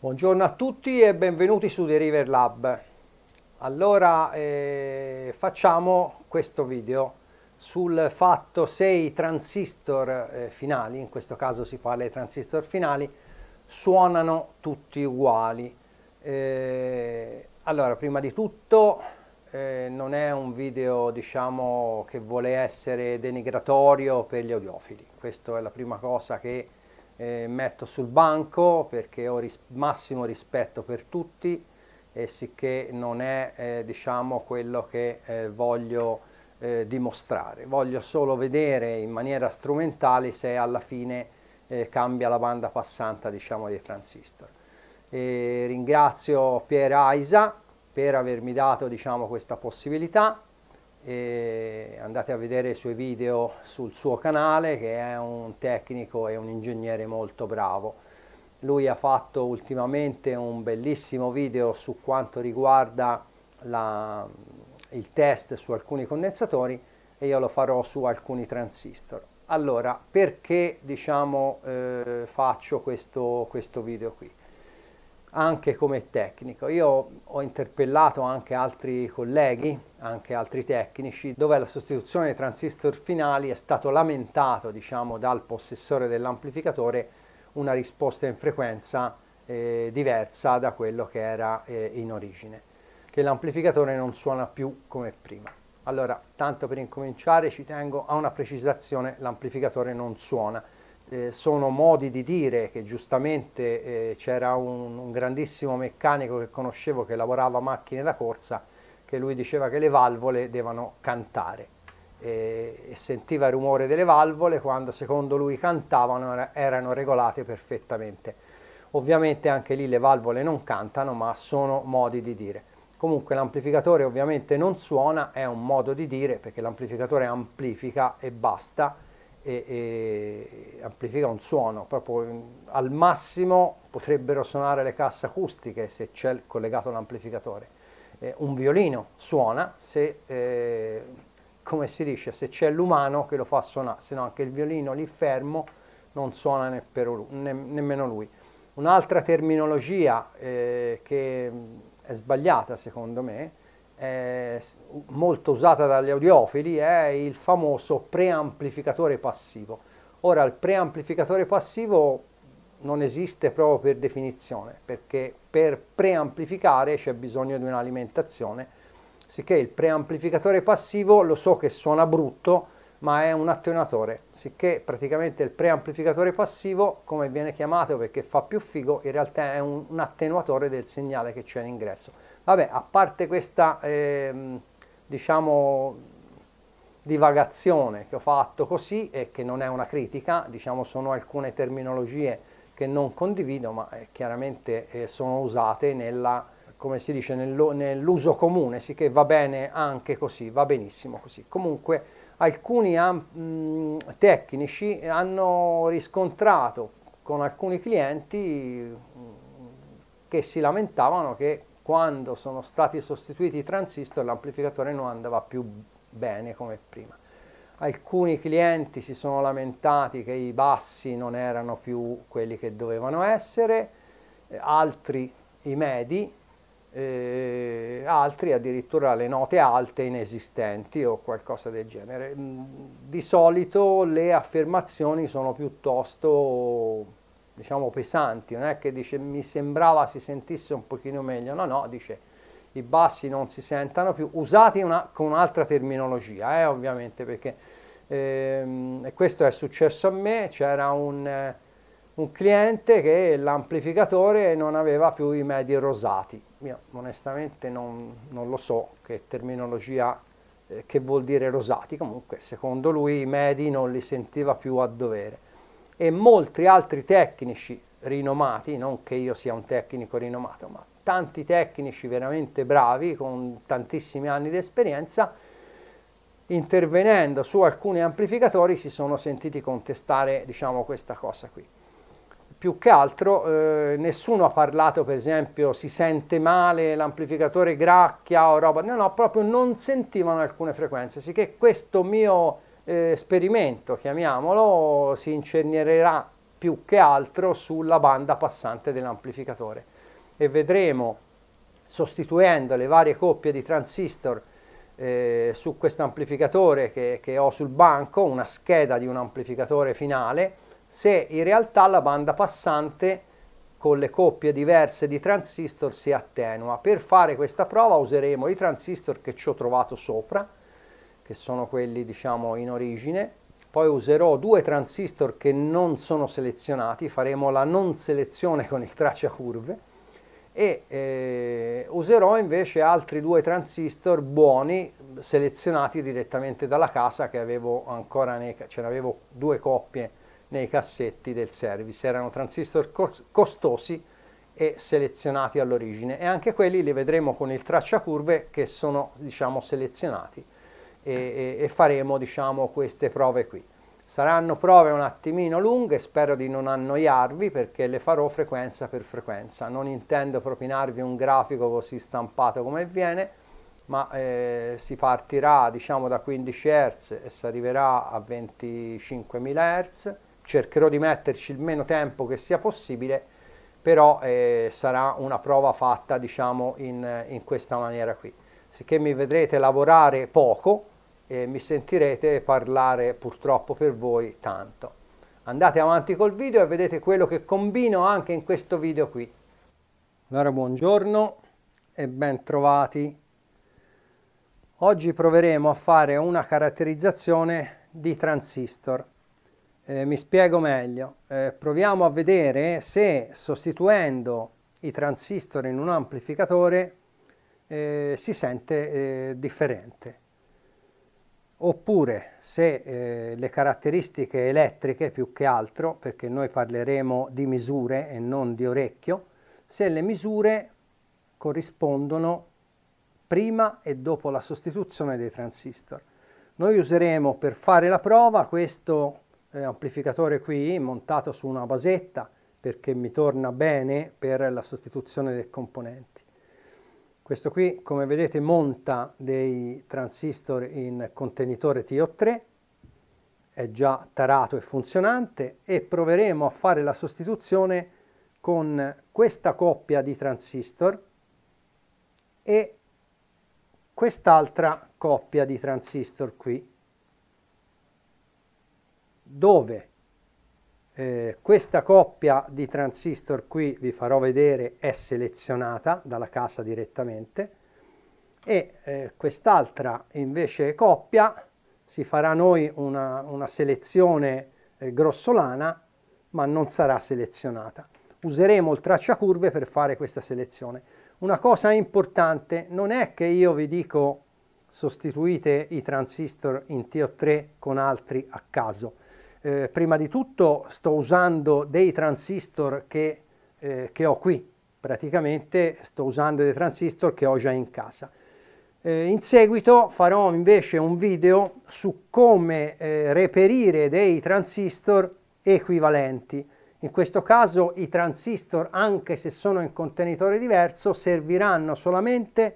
Buongiorno a tutti e benvenuti su Deriver Lab. Allora eh, facciamo questo video sul fatto se i transistor eh, finali, in questo caso si parla di transistor finali, suonano tutti uguali. Eh, allora, prima di tutto eh, non è un video diciamo che vuole essere denigratorio per gli audiofili, questa è la prima cosa che eh, metto sul banco perché ho ris massimo rispetto per tutti e sicché non è eh, diciamo quello che eh, voglio eh, dimostrare. Voglio solo vedere in maniera strumentale se alla fine eh, cambia la banda passante diciamo dei transistor. E ringrazio Pier Aisa per avermi dato diciamo questa possibilità andate a vedere i suoi video sul suo canale che è un tecnico e un ingegnere molto bravo. Lui ha fatto ultimamente un bellissimo video su quanto riguarda la, il test su alcuni condensatori e io lo farò su alcuni transistor. Allora, perché diciamo eh, faccio questo, questo video qui? Anche come tecnico. Io ho interpellato anche altri colleghi anche altri tecnici, dove la sostituzione dei transistor finali è stato lamentato diciamo, dal possessore dell'amplificatore una risposta in frequenza eh, diversa da quello che era eh, in origine, che l'amplificatore non suona più come prima. Allora, tanto per incominciare ci tengo a una precisazione, l'amplificatore non suona. Eh, sono modi di dire che giustamente eh, c'era un, un grandissimo meccanico che conoscevo che lavorava macchine da corsa, che lui diceva che le valvole devono cantare e, sentiva il rumore delle valvole quando secondo lui cantavano erano regolate perfettamente. Ovviamente anche lì le valvole non cantano ma sono modi di dire. Comunque l'amplificatore ovviamente non suona, è un modo di dire perché l'amplificatore amplifica e basta, e, e amplifica un suono, proprio al massimo potrebbero suonare le casse acustiche se c'è collegato l'amplificatore eh, un violino suona se, eh, come si dice, se c'è l'umano che lo fa suonare, se no anche il violino lì fermo non suona ne lui, ne, nemmeno lui. Un'altra terminologia eh, che mm, è sbagliata secondo me, molto usata dagli audiofili, è il famoso preamplificatore passivo. Ora il preamplificatore passivo non esiste proprio per definizione, perché per preamplificare c'è bisogno di un'alimentazione, sicché il preamplificatore passivo lo so che suona brutto, ma è un attenuatore, sicché praticamente il preamplificatore passivo, come viene chiamato perché fa più figo, in realtà è un, un attenuatore del segnale che c'è in ingresso. Vabbè, a parte questa, eh, diciamo, divagazione che ho fatto così e che non è una critica, diciamo sono alcune terminologie che non condivido, ma eh, chiaramente eh, sono usate nella, come si dice, nell'uso comune, sì che va bene anche così, va benissimo così. Comunque alcuni tecnici hanno riscontrato con alcuni clienti che si lamentavano che quando sono stati sostituiti i transistor l'amplificatore non andava più bene come prima alcuni clienti si sono lamentati che i bassi non erano più quelli che dovevano essere, eh, altri i medi, eh, altri addirittura le note alte inesistenti o qualcosa del genere. Mm, di solito le affermazioni sono piuttosto diciamo pesanti, non è che dice mi sembrava si sentisse un pochino meglio, no no, dice i bassi non si sentano più, usati una, con un'altra terminologia, eh, ovviamente perché Ehm, e questo è successo a me, c'era un, eh, un cliente che l'amplificatore non aveva più i medi rosati. Io onestamente non, non lo so che terminologia, eh, che vuol dire rosati, comunque secondo lui i medi non li sentiva più a dovere. E molti altri tecnici rinomati, non che io sia un tecnico rinomato, ma tanti tecnici veramente bravi con tantissimi anni di esperienza, intervenendo su alcuni amplificatori si sono sentiti contestare diciamo, questa cosa qui. Più che altro eh, nessuno ha parlato per esempio si sente male l'amplificatore gracchia o roba, no no, proprio non sentivano alcune frequenze, sicché questo mio eh, esperimento, chiamiamolo, si inceniererà più che altro sulla banda passante dell'amplificatore e vedremo sostituendo le varie coppie di transistor eh, su questo amplificatore che, che ho sul banco, una scheda di un amplificatore finale, se in realtà la banda passante con le coppie diverse di transistor si attenua. Per fare questa prova useremo i transistor che ci ho trovato sopra, che sono quelli diciamo in origine, poi userò due transistor che non sono selezionati, faremo la non selezione con il traccia curve, e eh, userò invece altri due transistor buoni selezionati direttamente dalla casa che avevo ancora nei, ce n'avevo due coppie nei cassetti del service erano transistor costosi e selezionati all'origine e anche quelli li vedremo con il tracciacurve che sono diciamo selezionati e, e, e faremo diciamo queste prove qui Saranno prove un attimino lunghe, spero di non annoiarvi perché le farò frequenza per frequenza. Non intendo propinarvi un grafico così stampato come viene, ma eh, si partirà diciamo da 15 Hz e si arriverà a 25.000 Hz. Cercherò di metterci il meno tempo che sia possibile, però eh, sarà una prova fatta diciamo in, in questa maniera qui. Sicché mi vedrete lavorare poco, eh, mi sentirete parlare purtroppo per voi tanto. Andate avanti col video e vedete quello che combino anche in questo video qui. Allora buongiorno e bentrovati. Oggi proveremo a fare una caratterizzazione di transistor. Eh, mi spiego meglio. Eh, proviamo a vedere se sostituendo i transistor in un amplificatore eh, si sente eh, differente oppure se eh, le caratteristiche elettriche più che altro, perché noi parleremo di misure e non di orecchio, se le misure corrispondono prima e dopo la sostituzione dei transistor. Noi useremo per fare la prova questo eh, amplificatore qui montato su una basetta perché mi torna bene per la sostituzione del componente. Questo qui, come vedete, monta dei transistor in contenitore TO3, è già tarato e funzionante e proveremo a fare la sostituzione con questa coppia di transistor e quest'altra coppia di transistor qui, dove eh, questa coppia di transistor qui vi farò vedere è selezionata dalla casa direttamente e eh, quest'altra invece coppia si farà noi una, una selezione eh, grossolana ma non sarà selezionata. Useremo il tracciacurve per fare questa selezione. Una cosa importante non è che io vi dico sostituite i transistor in TO3 con altri a caso, eh, prima di tutto sto usando dei transistor che, eh, che, ho qui, praticamente sto usando dei transistor che ho già in casa. Eh, in seguito farò invece un video su come eh, reperire dei transistor equivalenti. In questo caso i transistor, anche se sono in contenitore diverso, serviranno solamente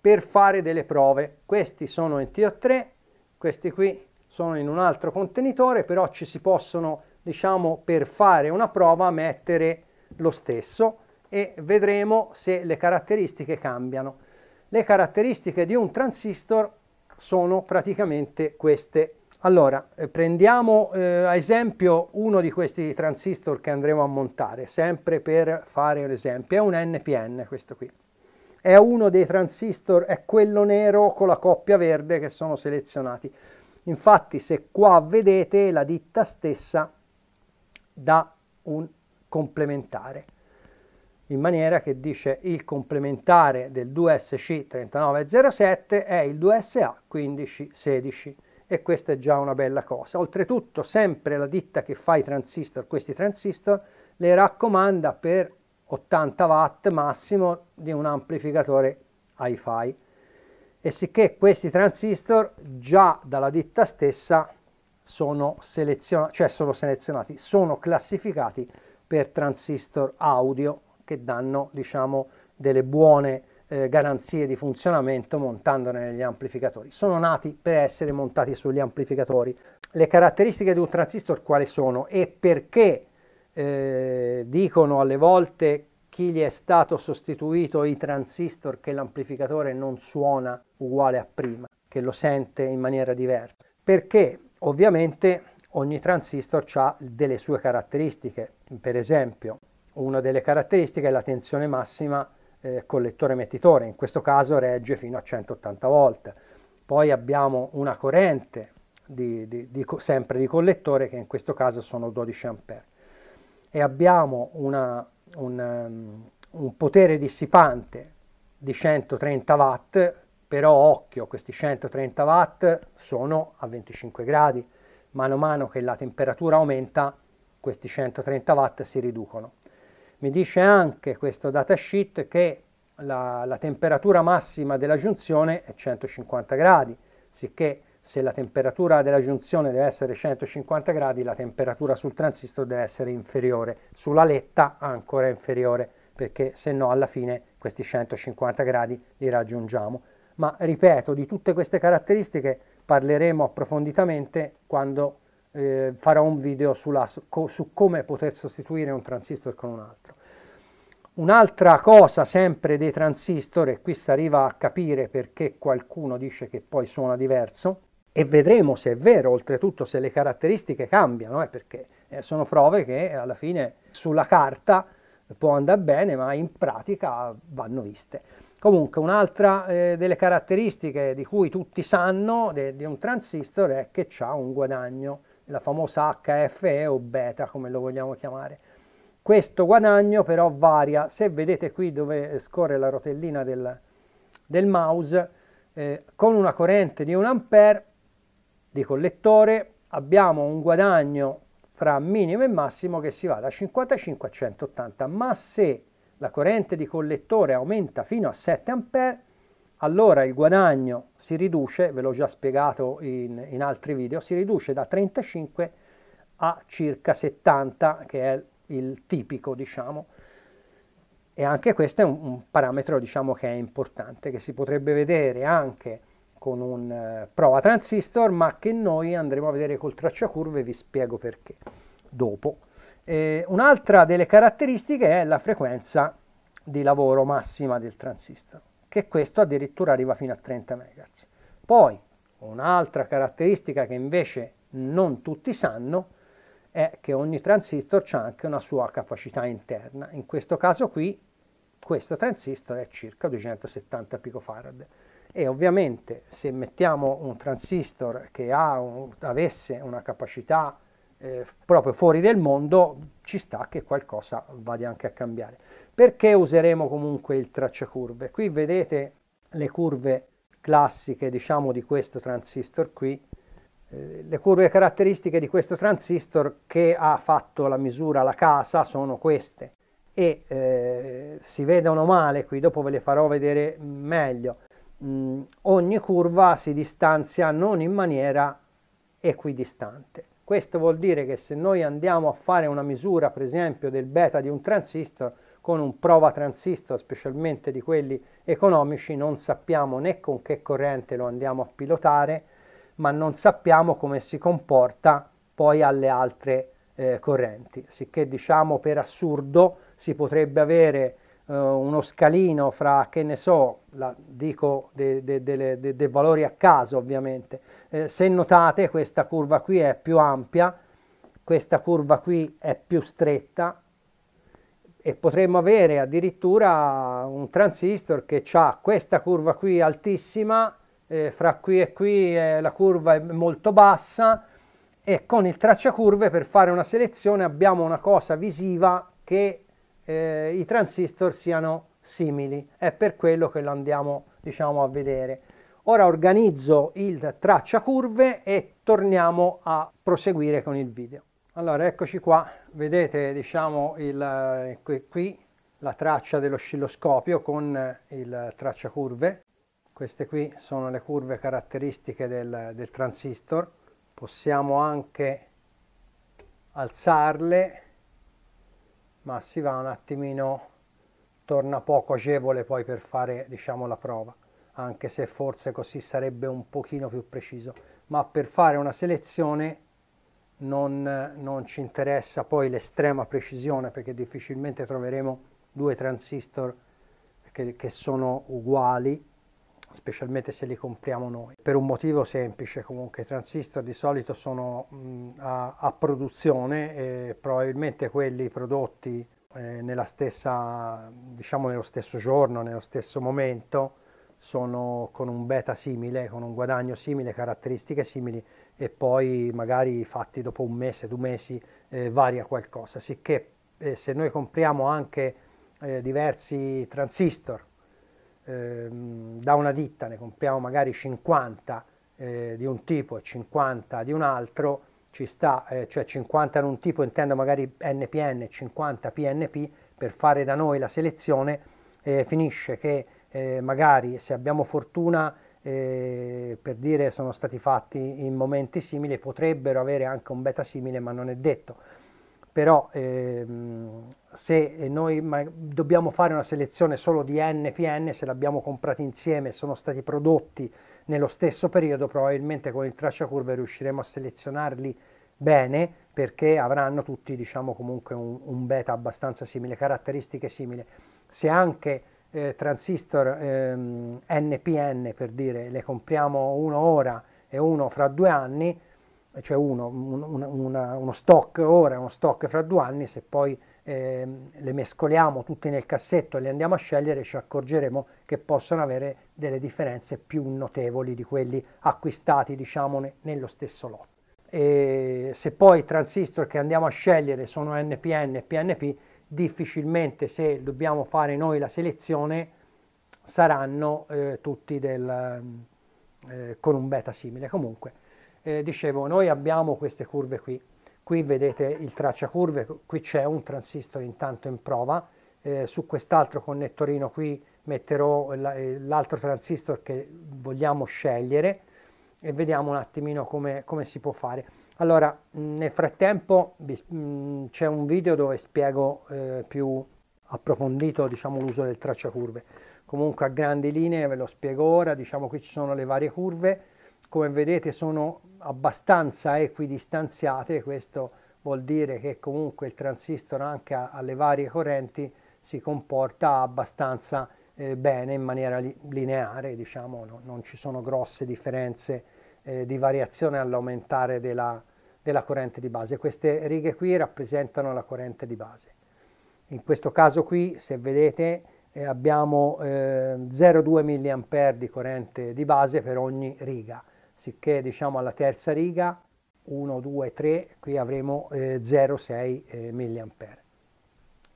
per fare delle prove. Questi sono in TO3, questi qui sono in un altro contenitore, però ci si possono, diciamo, per fare una prova mettere lo stesso e vedremo se le caratteristiche cambiano. Le caratteristiche di un transistor sono praticamente queste. Allora, eh, prendiamo eh, a esempio uno di questi transistor che andremo a montare, sempre per fare un esempio, è un NPN questo qui. È uno dei transistor, è quello nero con la coppia verde che sono selezionati. Infatti se qua vedete la ditta stessa dà un complementare in maniera che dice il complementare del 2SC3907 è il 2SA1516 e questa è già una bella cosa. Oltretutto sempre la ditta che fa i transistor, questi transistor, le raccomanda per 80 watt massimo di un amplificatore hi-fi e sicché questi transistor già dalla ditta stessa sono selezionati, cioè sono selezionati, sono classificati per transistor audio che danno diciamo delle buone eh, garanzie di funzionamento montandone negli amplificatori. Sono nati per essere montati sugli amplificatori. Le caratteristiche di un transistor quali sono e perché eh, dicono alle volte chi gli è stato sostituito i transistor che l'amplificatore non suona uguale a prima, che lo sente in maniera diversa, perché ovviamente ogni transistor ha delle sue caratteristiche, per esempio una delle caratteristiche è la tensione massima eh, collettore-emettitore, in questo caso regge fino a 180 volt, poi abbiamo una corrente di, di, di, sempre di collettore che in questo caso sono 12 A e abbiamo una, un, um, un potere dissipante di 130 watt però occhio questi 130 watt sono a 25 gradi mano a mano che la temperatura aumenta questi 130 watt si riducono mi dice anche questo datasheet che la, la temperatura massima della giunzione è 150 gradi sicché se la temperatura della giunzione deve essere 150 gradi la temperatura sul transistor deve essere inferiore sulla letta ancora inferiore perché se no alla fine questi 150 gradi li raggiungiamo ma ripeto, di tutte queste caratteristiche parleremo approfonditamente quando eh, farò un video sulla, su come poter sostituire un transistor con un altro. Un'altra cosa sempre dei transistor, e qui si arriva a capire perché qualcuno dice che poi suona diverso, e vedremo se è vero, oltretutto se le caratteristiche cambiano, eh, perché eh, sono prove che alla fine sulla carta può andare bene, ma in pratica vanno viste. Comunque un'altra eh, delle caratteristiche di cui tutti sanno di un transistor è che ha un guadagno, la famosa HFE o beta come lo vogliamo chiamare. Questo guadagno però varia, se vedete qui dove eh, scorre la rotellina del, del mouse, eh, con una corrente di 1 ampere di collettore abbiamo un guadagno fra minimo e massimo che si va da 55 a 180, ma se la corrente di collettore aumenta fino a 7 A, allora il guadagno si riduce, ve l'ho già spiegato in, in altri video, si riduce da 35 a circa 70, che è il tipico, diciamo. E anche questo è un, un parametro, diciamo, che è importante, che si potrebbe vedere anche con un eh, prova transistor, ma che noi andremo a vedere col tracciacurve e vi spiego perché dopo. Eh, un'altra delle caratteristiche è la frequenza di lavoro massima del transistor, che questo addirittura arriva fino a 30 MHz. Poi un'altra caratteristica che invece non tutti sanno è che ogni transistor ha anche una sua capacità interna. In questo caso qui questo transistor è circa 270 picofarad e ovviamente se mettiamo un transistor che un, avesse una capacità eh, proprio fuori del mondo, ci sta che qualcosa vada anche a cambiare. Perché useremo comunque il tracciacurve? Qui vedete le curve classiche, diciamo, di questo transistor qui, eh, le curve caratteristiche di questo transistor che ha fatto la misura la casa sono queste e eh, si vedono male qui, dopo ve le farò vedere meglio. Mm, ogni curva si distanzia non in maniera equidistante questo vuol dire che se noi andiamo a fare una misura, per esempio, del beta di un transistor, con un prova transistor, specialmente di quelli economici, non sappiamo né con che corrente lo andiamo a pilotare, ma non sappiamo come si comporta poi alle altre eh, correnti. Sicché diciamo per assurdo si potrebbe avere eh, uno scalino fra, che ne so, la, dico dei de, de, de, valori a caso ovviamente, eh, se notate questa curva qui è più ampia, questa curva qui è più stretta e potremmo avere addirittura un transistor che ha questa curva qui altissima, eh, fra qui e qui eh, la curva è molto bassa e con il tracciacurve per fare una selezione abbiamo una cosa visiva che eh, i transistor siano simili, è per quello che lo andiamo diciamo a vedere. Ora organizzo il traccia curve e torniamo a proseguire con il video. Allora eccoci qua, vedete diciamo il, eh, qui la traccia dell'oscilloscopio con eh, il traccia curve. Queste qui sono le curve caratteristiche del, del transistor. Possiamo anche alzarle ma si va un attimino, torna poco agevole poi per fare diciamo la prova, anche se forse così sarebbe un pochino più preciso, ma per fare una selezione non, non ci interessa poi l'estrema precisione perché difficilmente troveremo due transistor che, che sono uguali specialmente se li compriamo noi. Per un motivo semplice comunque, i transistor di solito sono a, a, produzione e probabilmente quelli prodotti eh, nella stessa, diciamo nello stesso giorno, nello stesso momento, sono con un beta simile, con un guadagno simile, caratteristiche simili e poi magari fatti dopo un mese, due mesi eh, varia qualcosa, sicché eh, se noi compriamo anche eh, diversi transistor Ehm, da una ditta ne compriamo magari 50 eh, di un tipo e 50 di un altro, ci sta, eh, cioè 50 in un tipo intendo magari NPN, e 50 PNP per fare da noi la selezione, eh, finisce che eh, magari se abbiamo fortuna, eh, per dire sono stati fatti in momenti simili, potrebbero avere anche un beta simile ma non è detto, però ehm, se eh, noi dobbiamo fare una selezione solo di NPN, se l'abbiamo comprati insieme e sono stati prodotti nello stesso periodo, probabilmente con il traccia tracciacurve riusciremo a selezionarli bene perché avranno tutti diciamo comunque un, un beta abbastanza simile, caratteristiche simili. Se anche eh, transistor ehm, NPN per dire le compriamo uno ora e uno fra due anni, cioè uno, un, una, uno stock ora e uno stock fra due anni, se poi eh, le mescoliamo tutte nel cassetto e le andiamo a scegliere, ci accorgeremo che possono avere delle differenze più notevoli di quelli acquistati diciamo ne, nello stesso lotto. E se poi i transistor che andiamo a scegliere sono NPN e PNP, difficilmente se dobbiamo fare noi la selezione saranno eh, tutti del, eh, con un beta simile. Comunque, eh, dicevo, noi abbiamo queste curve qui qui vedete il tracciacurve, qui c'è un transistor intanto in prova, eh, su quest'altro connettorino qui metterò eh, l'altro transistor che vogliamo scegliere e vediamo un attimino come, come si può fare. Allora, nel frattempo mm, c'è un video dove spiego eh, più approfondito diciamo, l'uso del tracciacurve. Comunque a grandi linee ve lo spiego ora, diciamo qui ci sono le varie curve, come vedete sono abbastanza equidistanziate, questo vuol dire che comunque il transistor anche alle varie correnti si comporta abbastanza eh, bene in maniera li lineare, diciamo no, non ci sono grosse differenze eh, di variazione all'aumentare della, della corrente di base. Queste righe qui rappresentano la corrente di base. In questo caso qui, se vedete, eh, abbiamo 0,2 eh, mA di corrente di base per ogni riga sicché diciamo alla terza riga 1, 2, 3, qui avremo eh, 0,6 eh, mA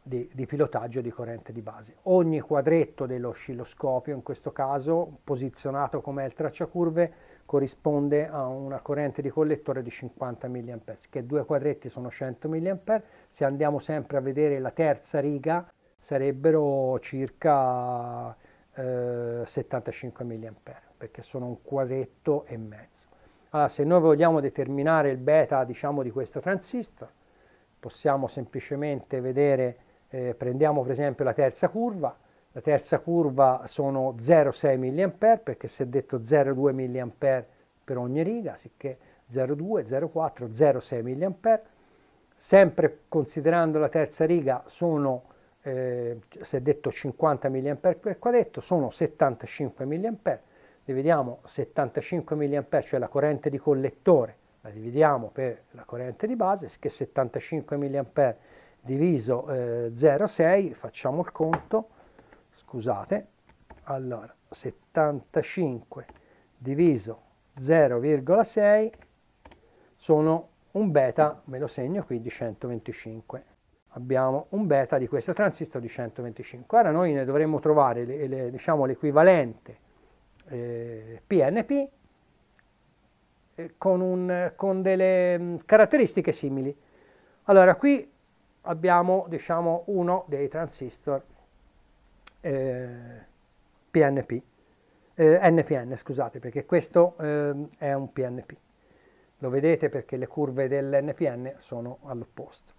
di, di, pilotaggio di corrente di base. Ogni quadretto dell'oscilloscopio, in questo caso posizionato come è il tracciacurve, corrisponde a una corrente di collettore di 50 mA, che due quadretti sono 100 mA. Se andiamo sempre a vedere la terza riga, sarebbero circa eh, 75 mA perché sono un quadretto e mezzo. Allora, se noi vogliamo determinare il beta, diciamo, di questo transistor, possiamo semplicemente vedere, eh, prendiamo per esempio la terza curva, la terza curva sono 0,6 mA perché si è detto 0,2 mA per ogni riga, sicché 0,2, 0,4, 0,6 mA. Sempre considerando la terza riga sono, eh, si è detto 50 mA per quadretto, sono 75 mA dividiamo 75 mA, cioè la corrente di collettore, la dividiamo per la corrente di base, che 75 mA diviso eh, 0,6, facciamo il conto, scusate, allora 75 diviso 0,6 sono un beta, me lo segno qui, di 125. Abbiamo un beta di questo transistor di 125. Ora noi ne dovremmo trovare diciamo, l'equivalente diciamo, PNP eh, eh, con, un, con, delle mm, caratteristiche simili. Allora qui abbiamo diciamo, uno dei transistor eh, PNP, eh, NPN scusate perché questo eh, è un PNP, lo vedete perché le curve dell'NPN sono all'opposto.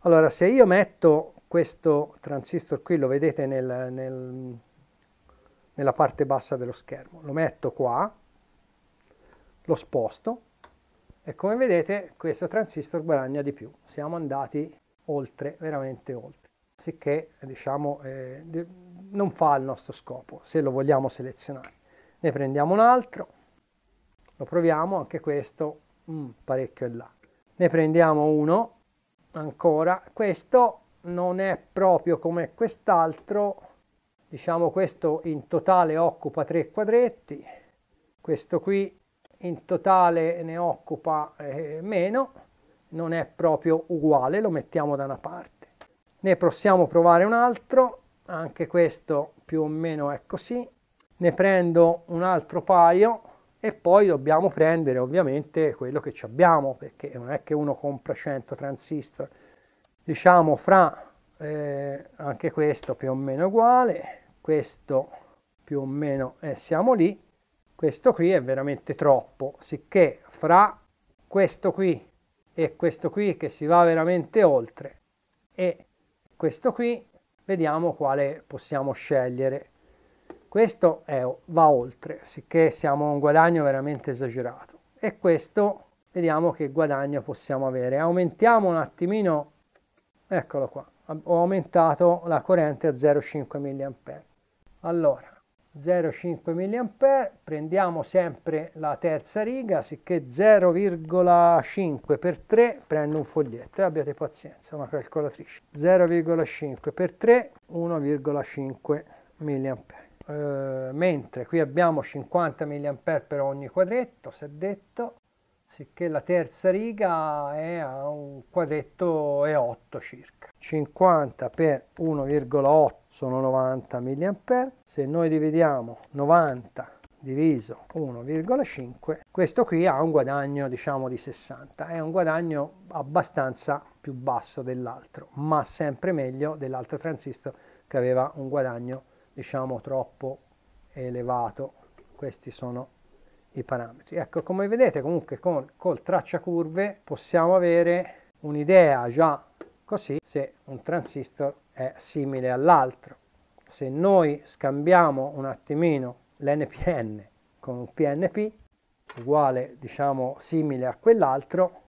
Allora se io metto questo transistor qui, lo vedete nel, nel nella parte bassa dello schermo. Lo metto qua, lo sposto e come vedete questo transistor guadagna di più. Siamo andati oltre, veramente oltre, sicché diciamo eh, non fa il nostro scopo se lo vogliamo selezionare. Ne prendiamo un altro, lo proviamo, anche questo mm, parecchio è là. Ne prendiamo uno ancora, questo non è proprio come quest'altro, diciamo questo in totale occupa tre quadretti questo qui in totale ne occupa eh, meno non è proprio uguale lo mettiamo da una parte ne possiamo provare un altro anche questo più o meno è così ne prendo un altro paio e poi dobbiamo prendere ovviamente quello che ci abbiamo perché non è che uno compra 100 transistor diciamo fra eh, anche questo più o meno uguale questo più o meno eh, siamo lì questo qui è veramente troppo sicché fra questo qui e questo qui che si va veramente oltre e questo qui vediamo quale possiamo scegliere questo è, va oltre sicché siamo a un guadagno veramente esagerato e questo vediamo che guadagno possiamo avere aumentiamo un attimino eccolo qua ho aumentato la corrente a 0,5 mA allora 0,5 mA prendiamo sempre la terza riga sicché 0,5 per 3 prendo un foglietto eh, abbiate pazienza una calcolatrice 0,5 per 3 1,5 mA Uh, mentre qui abbiamo 50 mA per ogni quadretto, si è detto, sicché la terza riga è a un quadretto e 8 circa. 50 per 1,8 sono 90 mA. Se noi dividiamo 90 diviso 1,5 questo qui ha un guadagno diciamo di 60 è un guadagno abbastanza più basso dell'altro ma sempre meglio dell'altro transistor che aveva un guadagno diciamo troppo elevato questi sono i parametri ecco come vedete comunque con col traccia curve possiamo avere un'idea già così se un transistor è simile all'altro. Se noi scambiamo un attimino l'NPN con un PNP, uguale, diciamo, simile a quell'altro,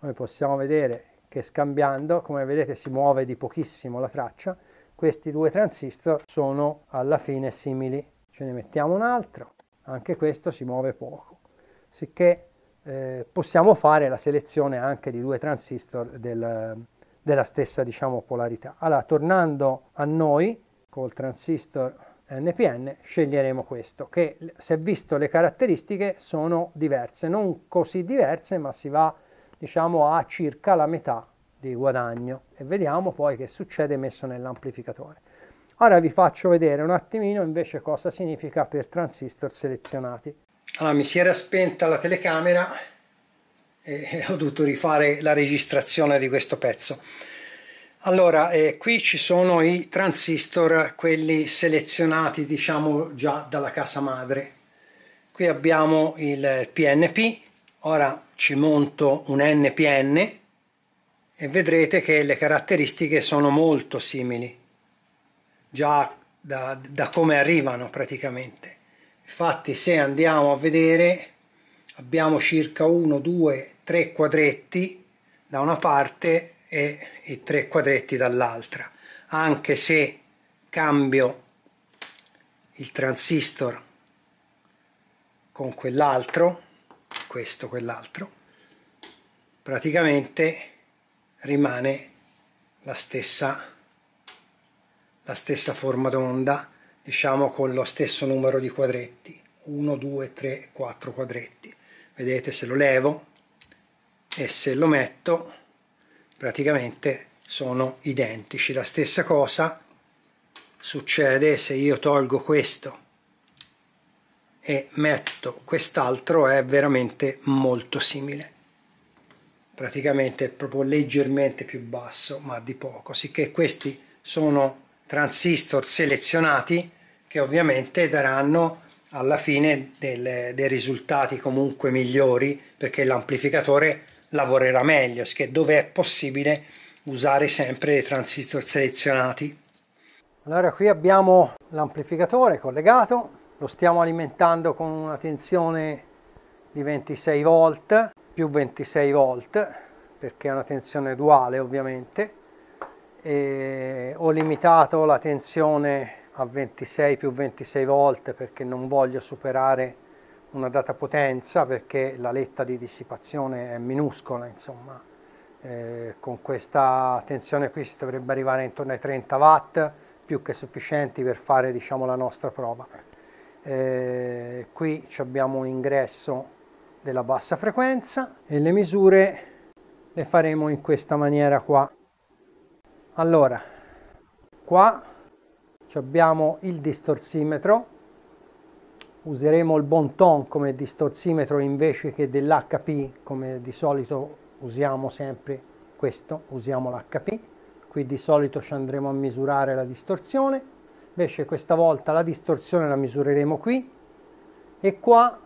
noi possiamo vedere che scambiando, come vedete, si muove di pochissimo la traccia, questi due transistor sono alla fine simili. Ce ne mettiamo un altro, anche questo si muove poco, sicché eh, possiamo fare la selezione anche di due transistor del, della stessa diciamo, polarità. Allora, tornando a noi, col transistor NPN, sceglieremo questo, che se visto le caratteristiche sono diverse, non così diverse, ma si va diciamo, a circa la metà di guadagno e vediamo poi che succede messo nell'amplificatore. Ora vi faccio vedere un attimino invece cosa significa per transistor selezionati. Allora mi si era spenta la telecamera eh, ho dovuto rifare la registrazione di questo pezzo. Allora, eh, qui ci sono i transistor, quelli selezionati diciamo già dalla casa madre. Qui abbiamo il PNP, ora ci monto un NPN e vedrete che le caratteristiche sono molto simili, già da, da come arrivano praticamente. Infatti se andiamo a vedere abbiamo circa 1, 2, 3 quadretti da una parte e, e 3 quadretti dall'altra anche se cambio il transistor con quell'altro questo quell'altro praticamente rimane la stessa la stessa forma d'onda diciamo con lo stesso numero di quadretti 1 2 3 4 quadretti vedete se lo levo e se lo metto praticamente sono identici la stessa cosa succede se io tolgo questo e metto quest'altro è veramente molto simile praticamente è proprio leggermente più basso ma di poco sicché questi sono transistor selezionati che ovviamente daranno alla fine del, dei risultati comunque migliori perché l'amplificatore lavorerà meglio, che dove è possibile usare sempre dei transistor selezionati. Allora qui abbiamo l'amplificatore collegato, lo stiamo alimentando con una tensione di 26 volt più 26 volt perché è una tensione duale ovviamente e ho limitato la tensione a 26 più 26 volte perché non voglio superare una data potenza perché la letta di dissipazione è minuscola insomma eh, con questa tensione qui si dovrebbe arrivare intorno ai 30 watt più che sufficienti per fare diciamo la nostra prova eh, qui abbiamo un ingresso della bassa frequenza e le misure le faremo in questa maniera qua allora qua abbiamo il distorsimetro, useremo il Bonton come distorsimetro invece che dell'HP come di solito usiamo sempre questo, usiamo l'HP, qui di solito ci andremo a misurare la distorsione, invece questa volta la distorsione la misureremo qui e qua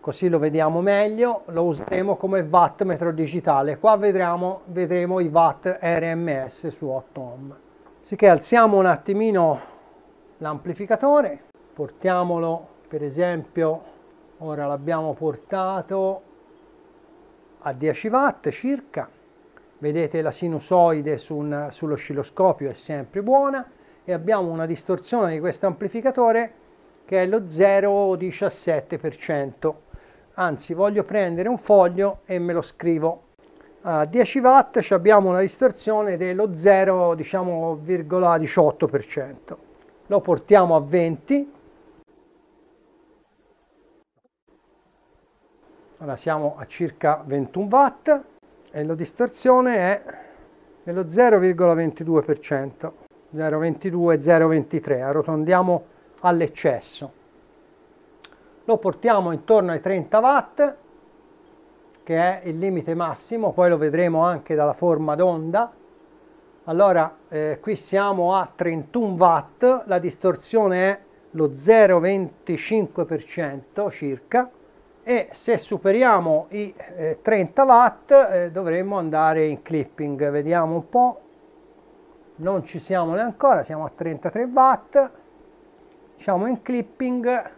così lo vediamo meglio, lo useremo come watt metro digitale, qua vedremo, vedremo i watt RMS su 8 ohm. Sicché alziamo un attimino l'amplificatore, portiamolo per esempio, ora l'abbiamo portato a 10 watt circa, vedete la sinusoide su un, sull'oscilloscopio è sempre buona e abbiamo una distorsione di questo amplificatore che è lo 0,17%. Anzi, voglio prendere un foglio e me lo scrivo. A 10 watt abbiamo una distorsione dello 0,18%. Diciamo, lo portiamo a 20 ora siamo a circa 21 watt e la distorsione è dello 0,22% 0,22 0,23 arrotondiamo all'eccesso lo portiamo intorno ai 30 watt che è il limite massimo poi lo vedremo anche dalla forma d'onda allora, eh, qui siamo a 31 watt, la distorsione è lo 0,25% circa e se superiamo i eh, 30 watt eh, dovremmo andare in clipping. Vediamo un po', non ci siamo neanche ancora, siamo a 33 watt, siamo in clipping,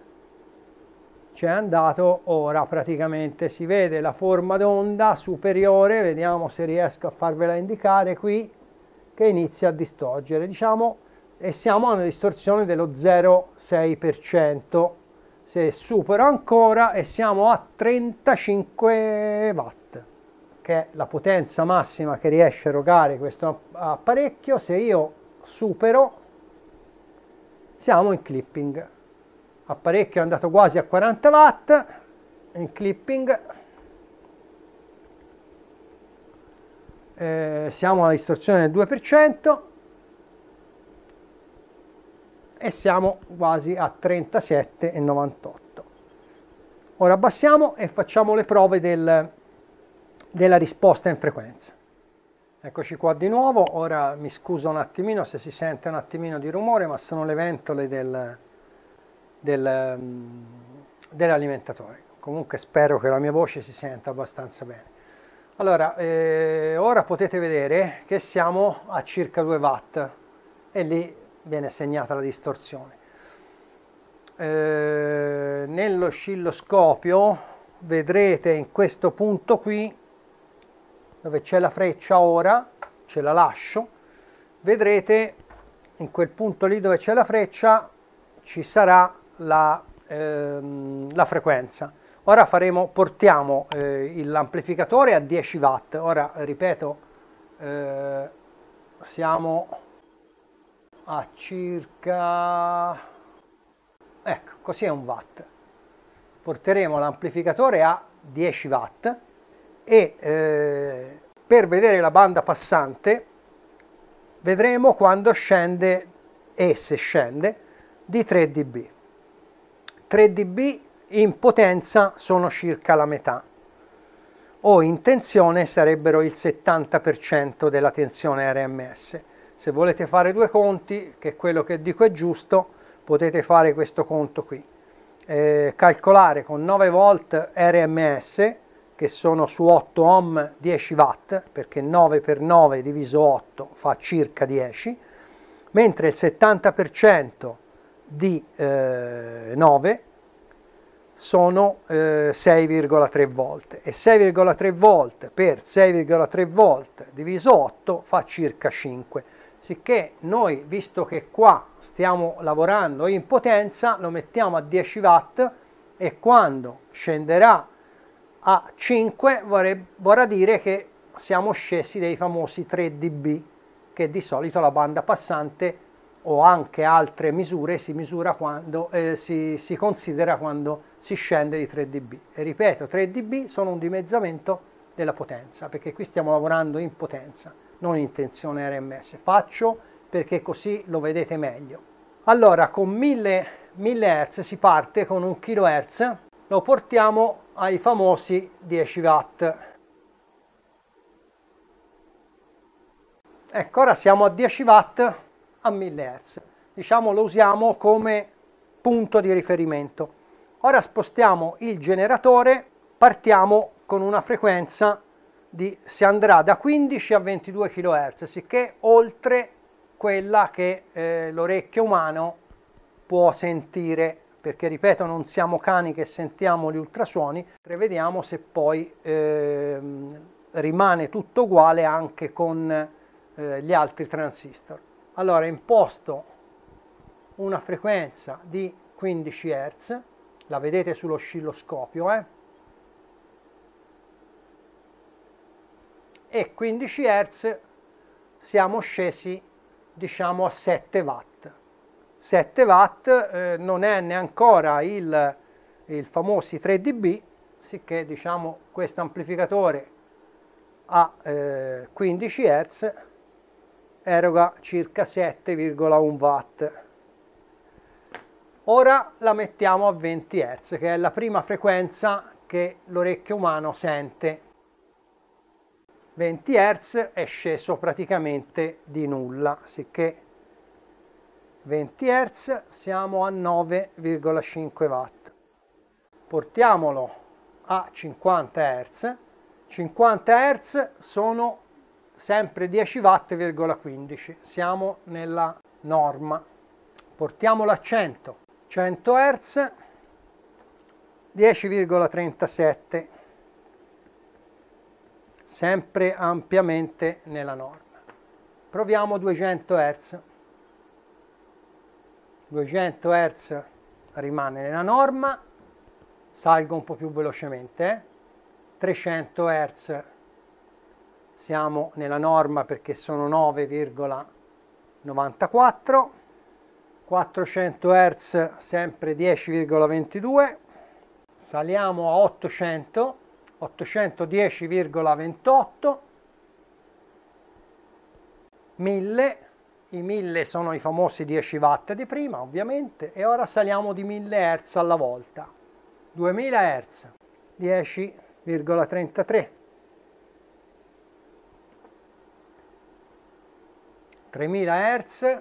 c'è andato ora praticamente, si vede la forma d'onda superiore, vediamo se riesco a farvela indicare qui, che inizia a distorgere, diciamo, e siamo a una distorsione dello 0,6%. Se supero ancora e siamo a 35 watt, che è la potenza massima che riesce a erogare questo apparecchio. Se io supero, siamo in clipping. Apparecchio è andato quasi a 40 watt, in clipping eh, siamo alla distorsione del 2% e siamo quasi a 37,98 ora abbassiamo e facciamo le prove del, della risposta in frequenza eccoci qua di nuovo ora mi scuso un attimino se si sente un attimino di rumore ma sono le ventole del, del, mm, dell'alimentatore comunque spero che la mia voce si senta abbastanza bene allora, eh, ora potete vedere che siamo a circa 2 watt e lì viene segnata la distorsione. Eh, nell'oscilloscopio vedrete in questo punto qui, dove c'è la freccia ora, ce la lascio, vedrete in quel punto lì dove c'è la freccia ci sarà la, ehm, la frequenza Ora faremo, portiamo eh, l'amplificatore a 10 watt, ora ripeto eh, siamo a circa, ecco così è un watt, porteremo l'amplificatore a 10 watt e eh, per vedere la banda passante vedremo quando scende e se scende di 3 dB. 3 dB in potenza sono circa la metà o in tensione sarebbero il 70% della tensione RMS. Se volete fare due conti, che quello che dico è giusto, potete fare questo conto qui. Eh, calcolare con 9 volt RMS, che sono su 8 ohm 10 watt, perché 9 per 9 diviso 8 fa circa 10, mentre il 70% di eh, 9 sono eh, 6,3 volte e 6,3 volte per 6,3 volte diviso 8 fa circa 5 sicché noi visto che qua stiamo lavorando in potenza lo mettiamo a 10 watt e quando scenderà a 5 vorrei, vorrà dire che siamo scesi dei famosi 3 dB che di solito la banda passante o anche altre misure si misura quando eh, si, si considera quando si scende di 3 dB. E ripeto, 3 dB sono un dimezzamento della potenza, perché qui stiamo lavorando in potenza, non in tensione RMS. Faccio perché così lo vedete meglio. Allora, con 1000, 1000 Hz si parte con 1 kHz, lo portiamo ai famosi 10 watt. Ecco, ora siamo a 10 watt a 1000 Hz. Diciamo lo usiamo come punto di riferimento. Ora spostiamo il generatore, partiamo con una frequenza di, si andrà da 15 a 22 kHz, sicché oltre quella che eh, l'orecchio umano può sentire, perché ripeto non siamo cani che sentiamo gli ultrasuoni, prevediamo se poi eh, rimane tutto uguale anche con eh, gli altri transistor. Allora imposto una frequenza di 15 Hz, la vedete sull'oscilloscopio eh? e 15 Hz siamo scesi diciamo a 7 watt 7 watt eh, non è neanche il, il famosi 3 dB sicché diciamo questo amplificatore a eh, 15 Hz eroga circa 7,1 watt Ora la mettiamo a 20 Hz, che è la prima frequenza che l'orecchio umano sente. 20 Hz è sceso praticamente di nulla, sicché 20 Hz siamo a 9,5 Watt. Portiamolo a 50 Hz. 50 Hz sono sempre 10 Watt,15. Siamo nella norma. Portiamolo a 100. 100 Hz 10,37 sempre ampiamente nella norma proviamo 200 Hz 200 Hz rimane nella norma salgo un po' più velocemente 300 eh. Hz siamo nella norma perché sono 9,94 400 Hz sempre 10,22 saliamo a 800 810,28 1000 i 1000 sono i famosi 10 watt di prima ovviamente e ora saliamo di 1000 Hz alla volta 2000 Hz 10,33 3000 Hz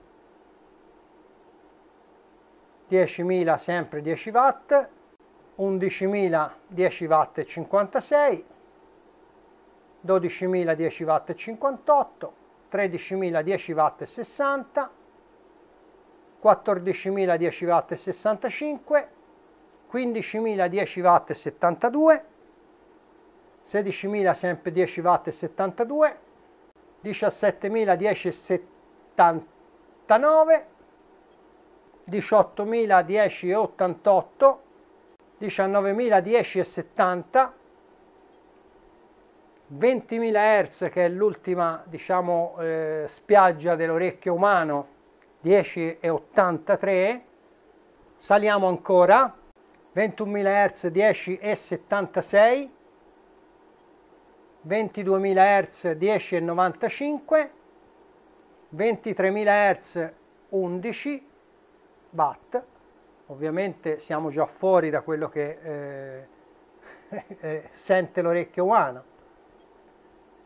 10.000 sempre 10 watt 11.000 10 watt e 56 12.000 10 watt e 58 13.000 10 watt e 60 14.000 10 watt e 65 15.000 10 watt e 72 16.000 sempre 10 watt e 72 17.000 10 e 79 18.000 10,88 19.000 10,70 20.000 Hz che è l'ultima diciamo eh, spiaggia dell'orecchio umano 10,83 saliamo ancora 21.000 Hz 10,76 22.000 Hz 10,95 23.000 Hz 11 watt, ovviamente siamo già fuori da quello che eh, eh sente l'orecchio umano,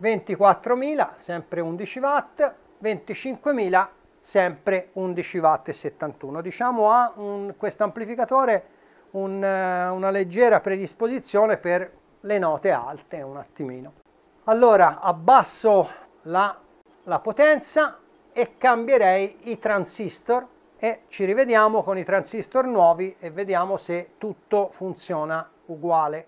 24.000 sempre 11 watt, 25.000 sempre 11 watt e 71. Diciamo ha questo amplificatore un, eh, una leggera predisposizione per le note alte un attimino. Allora abbasso la, la potenza e cambierei i transistor e ci rivediamo con i transistor nuovi e vediamo se tutto funziona uguale.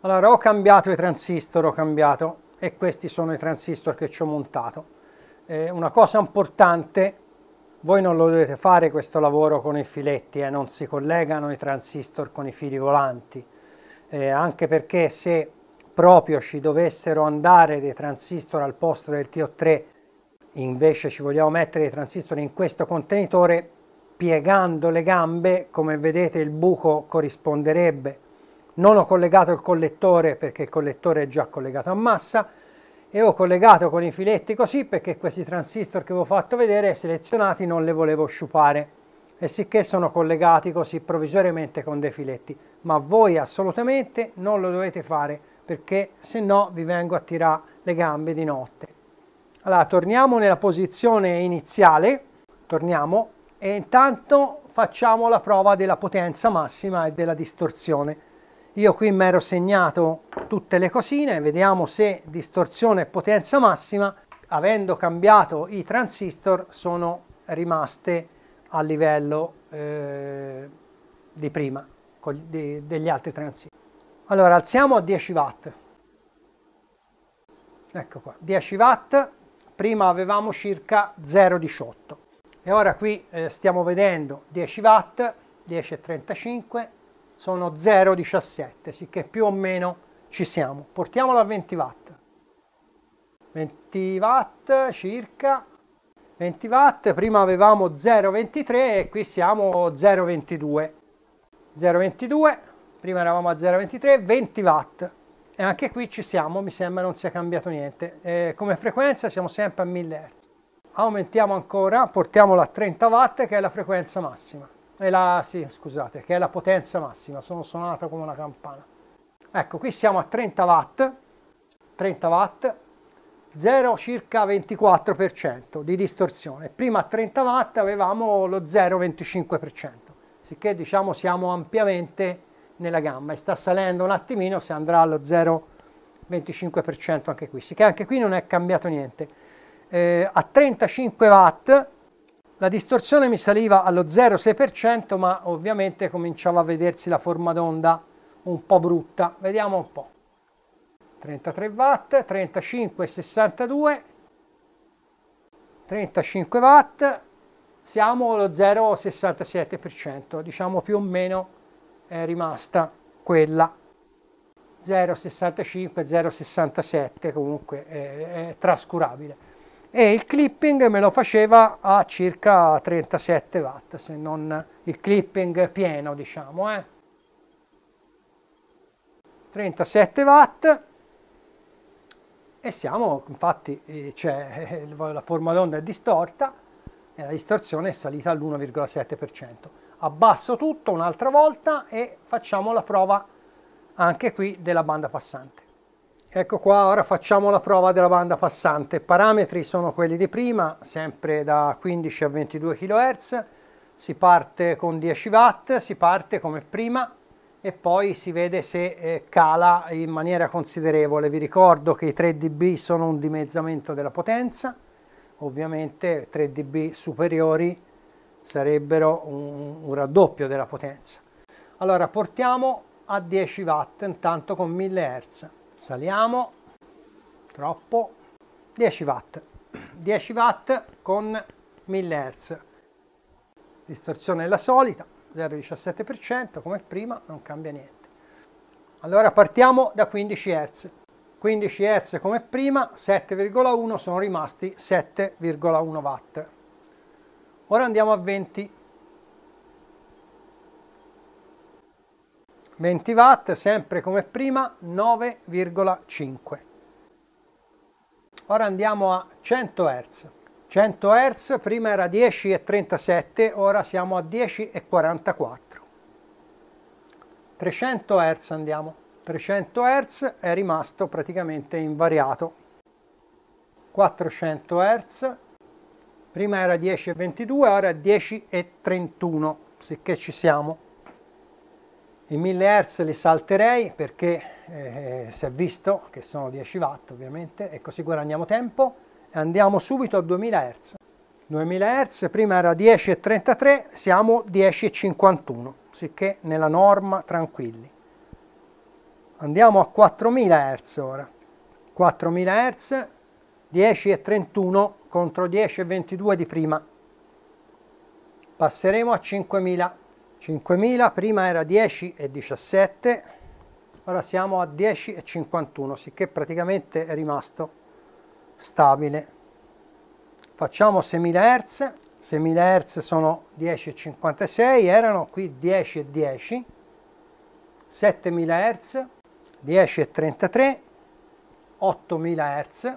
Allora ho cambiato i transistor, ho cambiato e questi sono i transistor che ci ho montato. Eh, una cosa importante, voi non lo dovete fare questo lavoro con i filetti, eh, non si collegano i transistor con i fili volanti, eh, anche perché se proprio ci dovessero andare dei transistor al posto del TO3 invece ci vogliamo mettere i transistor in questo contenitore piegando le gambe come vedete il buco corrisponderebbe non ho collegato il collettore perché il collettore è già collegato a massa e ho collegato con i filetti così perché questi transistor che vi ho fatto vedere selezionati non li volevo sciupare e sicché sono collegati così provvisoriamente con dei filetti ma voi assolutamente non lo dovete fare perché se no vi vengo a tirare le gambe di notte allora, torniamo nella posizione iniziale, torniamo, e intanto facciamo la prova della potenza massima e della distorsione. Io qui mi ero segnato tutte le cosine, vediamo se distorsione e potenza massima, avendo cambiato i transistor, sono rimaste a livello eh, di prima, di, degli altri transistor. Allora, alziamo a 10 watt. Ecco qua, 10 watt prima avevamo circa 0,18 e ora qui eh, stiamo vedendo 10 watt 10,35 sono 0,17 sicché più o meno ci siamo portiamolo a 20 watt 20 watt circa 20 watt prima avevamo 0,23 e qui siamo 0,22 0,22 prima eravamo a 0,23 20 watt e anche qui ci siamo, mi sembra non sia cambiato niente. Eh, come frequenza siamo sempre a 1000 Hz. Aumentiamo ancora, portiamola a 30 watt che è la frequenza massima. E la, sì, scusate, che è la potenza massima, sono suonata come una campana. Ecco, qui siamo a 30 watt, 30 watt, 0 circa 24% di distorsione. Prima a 30 watt avevamo lo 0,25%, sicché diciamo siamo ampiamente nella gamma e sta salendo un attimino se andrà allo 0,25% anche qui, sicché anche qui non è cambiato niente. Eh, a 35 watt la distorsione mi saliva allo 0,6% ma ovviamente cominciava a vedersi la forma d'onda un po' brutta, vediamo un po'. 33 watt, 35, 62, 35 watt, siamo allo 0,67%, diciamo più o meno è rimasta quella 0,65, 0,67 comunque è, è trascurabile e il clipping me lo faceva a circa 37 watt se non il clipping pieno diciamo eh. 37 watt e siamo infatti eh, cioè, la forma d'onda è distorta e la distorsione è salita all'1,7% abbasso tutto un'altra volta e facciamo la prova anche qui della banda passante. Ecco qua, ora facciamo la prova della banda passante. Parametri sono quelli di prima, sempre da 15 a 22 kHz. Si parte con 10 watt, si parte come prima e poi si vede se eh, cala in maniera considerevole. Vi ricordo che i 3 dB sono un dimezzamento della potenza, ovviamente 3 dB superiori sarebbero un, un raddoppio della potenza. Allora portiamo a 10 watt intanto con 1000 Hz. Saliamo, troppo, 10 watt. 10 watt con 1000 Hz. Distorsione è la solita, 0,17% come prima, non cambia niente. Allora partiamo da 15 Hz. 15 Hz come prima, 7,1 sono rimasti 7,1 watt ora andiamo a 20 20 watt sempre come prima 9,5 ora andiamo a 100 hertz 100 hertz prima era 10,37 ora siamo a 10,44 300 hertz andiamo 300 hertz è rimasto praticamente invariato 400 hertz prima era 10,22 ora è 10,31 sicché ci siamo i 1000 Hz li salterei perché eh, si è visto che sono 10 watt ovviamente e così guadagniamo tempo e andiamo subito a 2000 Hz 2000 Hz prima era 10,33 siamo 10,51 sicché nella norma tranquilli andiamo a 4000 Hz ora 4000 Hz 10 e 31 contro 10,22 di prima. Passeremo a 5.000. 5.000 prima era 10,17, ora siamo a 10,51, sicché praticamente è rimasto stabile. Facciamo 6.000 Hz, 6.000 Hz sono 10,56, erano qui 10,10, 7.000 Hz, 10,33, 8.000 Hz,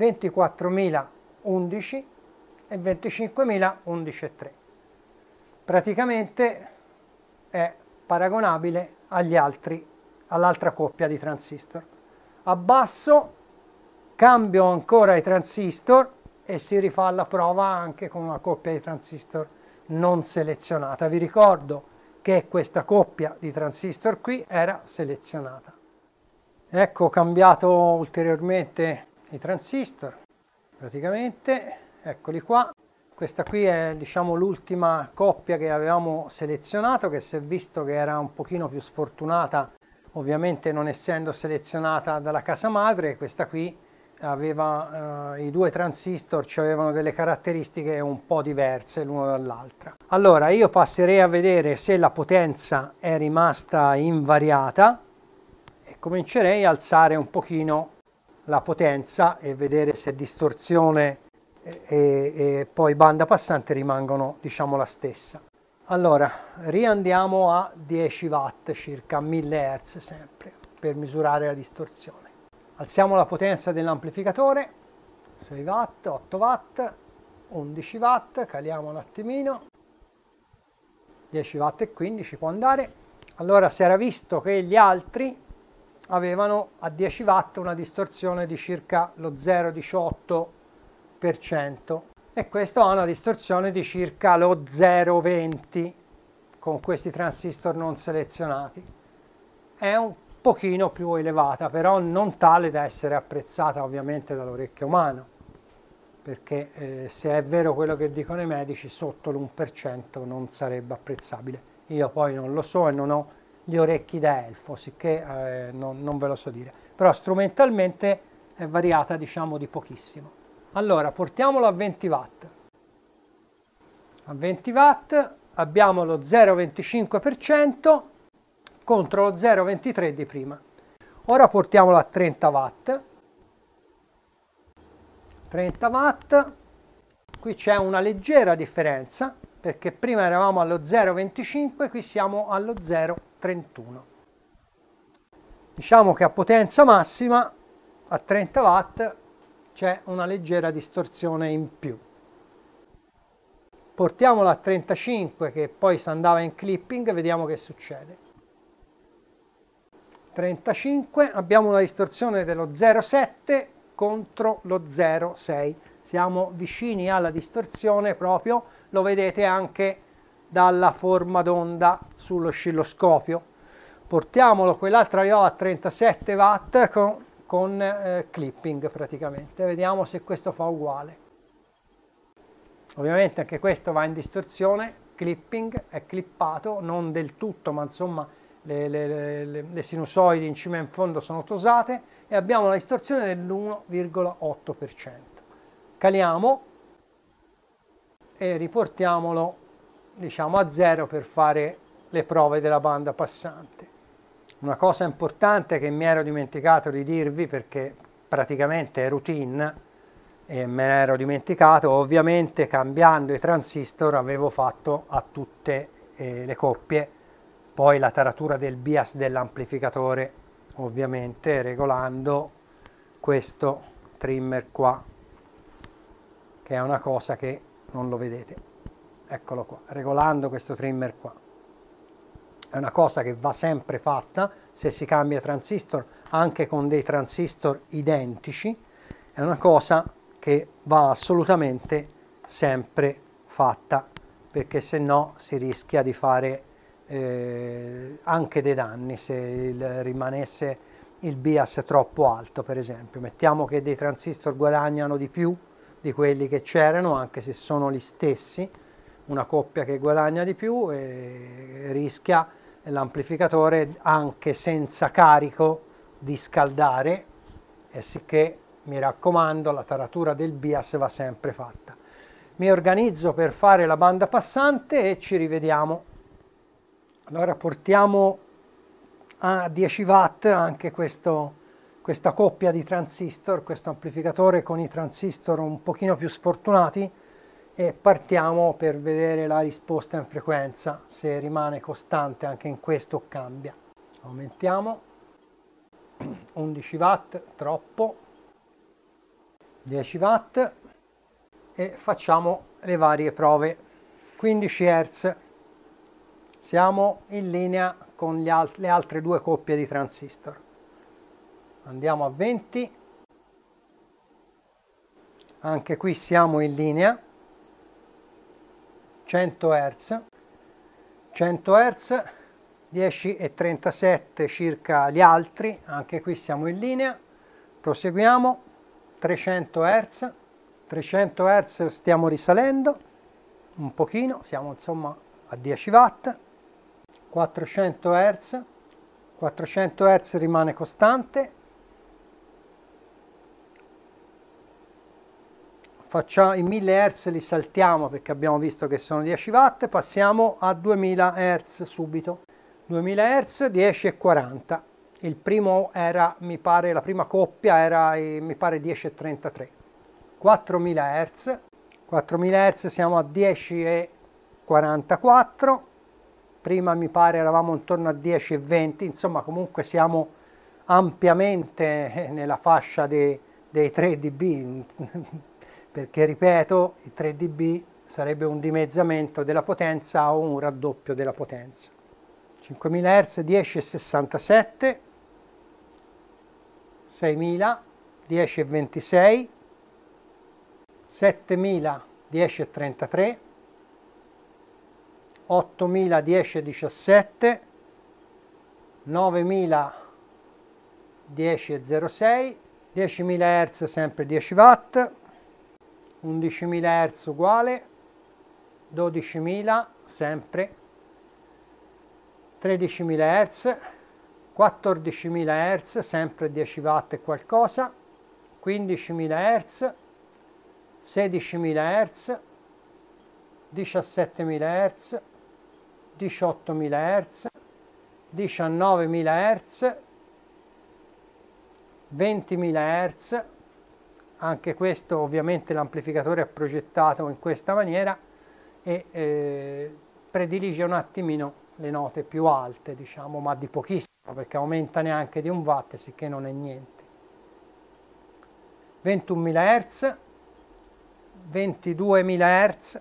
24.011 e 25.011,3. Praticamente è paragonabile agli altri, all'altra coppia di transistor. Abbasso, cambio ancora i transistor e si rifà la prova anche con una coppia di transistor non selezionata. Vi ricordo che questa coppia di transistor qui era selezionata. Ecco, ho cambiato ulteriormente i transistor praticamente eccoli qua questa qui è diciamo l'ultima coppia che avevamo selezionato che si è visto che era un pochino più sfortunata ovviamente non essendo selezionata dalla casa madre questa qui aveva eh, i due transistor cioè avevano delle caratteristiche un po' diverse l'uno dall'altra allora io passerei a vedere se la potenza è rimasta invariata e comincerei a alzare un pochino la potenza e vedere se distorsione e, e poi banda passante rimangono diciamo la stessa. Allora, riandiamo a 10 watt, circa 1000 Hz sempre, per misurare la distorsione. Alziamo la potenza dell'amplificatore, 6 watt, 8 watt, 11 watt, caliamo un attimino, 10 watt e 15 può andare. Allora si era visto che gli altri avevano a 10 watt una distorsione di circa lo 0,18% e questo ha una distorsione di circa lo 0,20 con questi transistor non selezionati. È un pochino più elevata, però non tale da essere apprezzata ovviamente dall'orecchio umano, perché eh, se è vero quello che dicono i medici, sotto l'1% non sarebbe apprezzabile. Io poi non lo so e non ho gli orecchi da elfo, sicché eh, non, non, ve lo so dire. Però strumentalmente è variata diciamo di pochissimo. Allora, portiamolo a 20 watt. A 20 watt abbiamo lo 0,25% contro lo 0,23 di prima. Ora portiamolo a 30 watt. 30 watt. Qui c'è una leggera differenza perché prima eravamo allo 0,25, qui siamo allo 0,25. 31. Diciamo che a potenza massima a 30 watt c'è una leggera distorsione in più. Portiamola a 35 che poi se andava in clipping, vediamo che succede. 35 abbiamo una distorsione dello 0,7 contro lo 0,6 siamo vicini alla distorsione proprio lo vedete anche dalla forma d'onda sull'oscilloscopio. Portiamolo quell'altra IO a 37 watt con, con eh, clipping praticamente. Vediamo se questo fa uguale. Ovviamente anche questo va in distorsione, clipping è clippato, non del tutto, ma insomma le, le, le, le sinusoidi in cima e in fondo sono tosate e abbiamo una distorsione dell'1,8%. Caliamo e riportiamolo diciamo a zero per fare le prove della banda passante. Una cosa importante che mi ero dimenticato di dirvi perché praticamente è routine e me ne ero dimenticato, ovviamente cambiando i transistor avevo fatto a tutte eh, le coppie, poi la taratura del bias dell'amplificatore ovviamente regolando questo trimmer qua che è una cosa che non lo vedete eccolo qua, regolando questo trimmer qua. È una cosa che va sempre fatta se si cambia transistor, anche con dei transistor identici, è una cosa che va assolutamente sempre fatta, perché se no si rischia di fare eh, anche dei danni se il, rimanesse il bias troppo alto, per esempio. Mettiamo che dei transistor guadagnano di più di quelli che c'erano, anche se sono gli stessi, una coppia che guadagna di più e rischia l'amplificatore anche senza carico di scaldare e sicché mi raccomando la taratura del bias va sempre fatta mi organizzo per fare la banda passante e ci rivediamo allora portiamo a 10 watt anche questo, questa coppia di transistor questo amplificatore con i transistor un pochino più sfortunati e partiamo per vedere la risposta in frequenza se rimane costante anche in questo cambia aumentiamo 11 watt troppo 10 watt e facciamo le varie prove 15 hertz siamo in linea con alt le altre due coppie di transistor andiamo a 20 anche qui siamo in linea 100 Hz, 100 Hz, 10 e 37 circa gli altri, anche qui siamo in linea, proseguiamo, 300 Hz, 300 Hz stiamo risalendo un pochino, siamo insomma a 10 watt, 400 Hz, 400 Hz rimane costante, facciamo i 1000 Hz li saltiamo perché abbiamo visto che sono 10 watt, passiamo a 2000 Hz subito. 2000 Hz 10 e 40. Il primo era, mi pare, la prima coppia era, eh, mi pare, 10 e 33. 4000 Hz, 4000 Hz siamo a 10 e 44. Prima mi pare eravamo intorno a 10 e 20, insomma comunque siamo ampiamente eh, nella fascia dei, dei 3 dB, perché ripeto il 3 dB sarebbe un dimezzamento della potenza o un raddoppio della potenza 5000 Hz 10,67 6000 10,26 7000 10,33 8000 10,17 9000 10,06 10000 Hz sempre 10 Watt 11.000 Hz uguale 12.000 sempre 13.000 Hz 14.000 Hz sempre 10 watt e qualcosa 15.000 Hz 16.000 Hz 17.000 Hz 18.000 Hz 19.000 Hz 20.000 Hz anche questo ovviamente l'amplificatore è progettato in questa maniera e eh, predilige un attimino le note più alte diciamo ma di pochissimo perché aumenta neanche di un watt sicché non è niente 21.000 Hz 22.000 Hz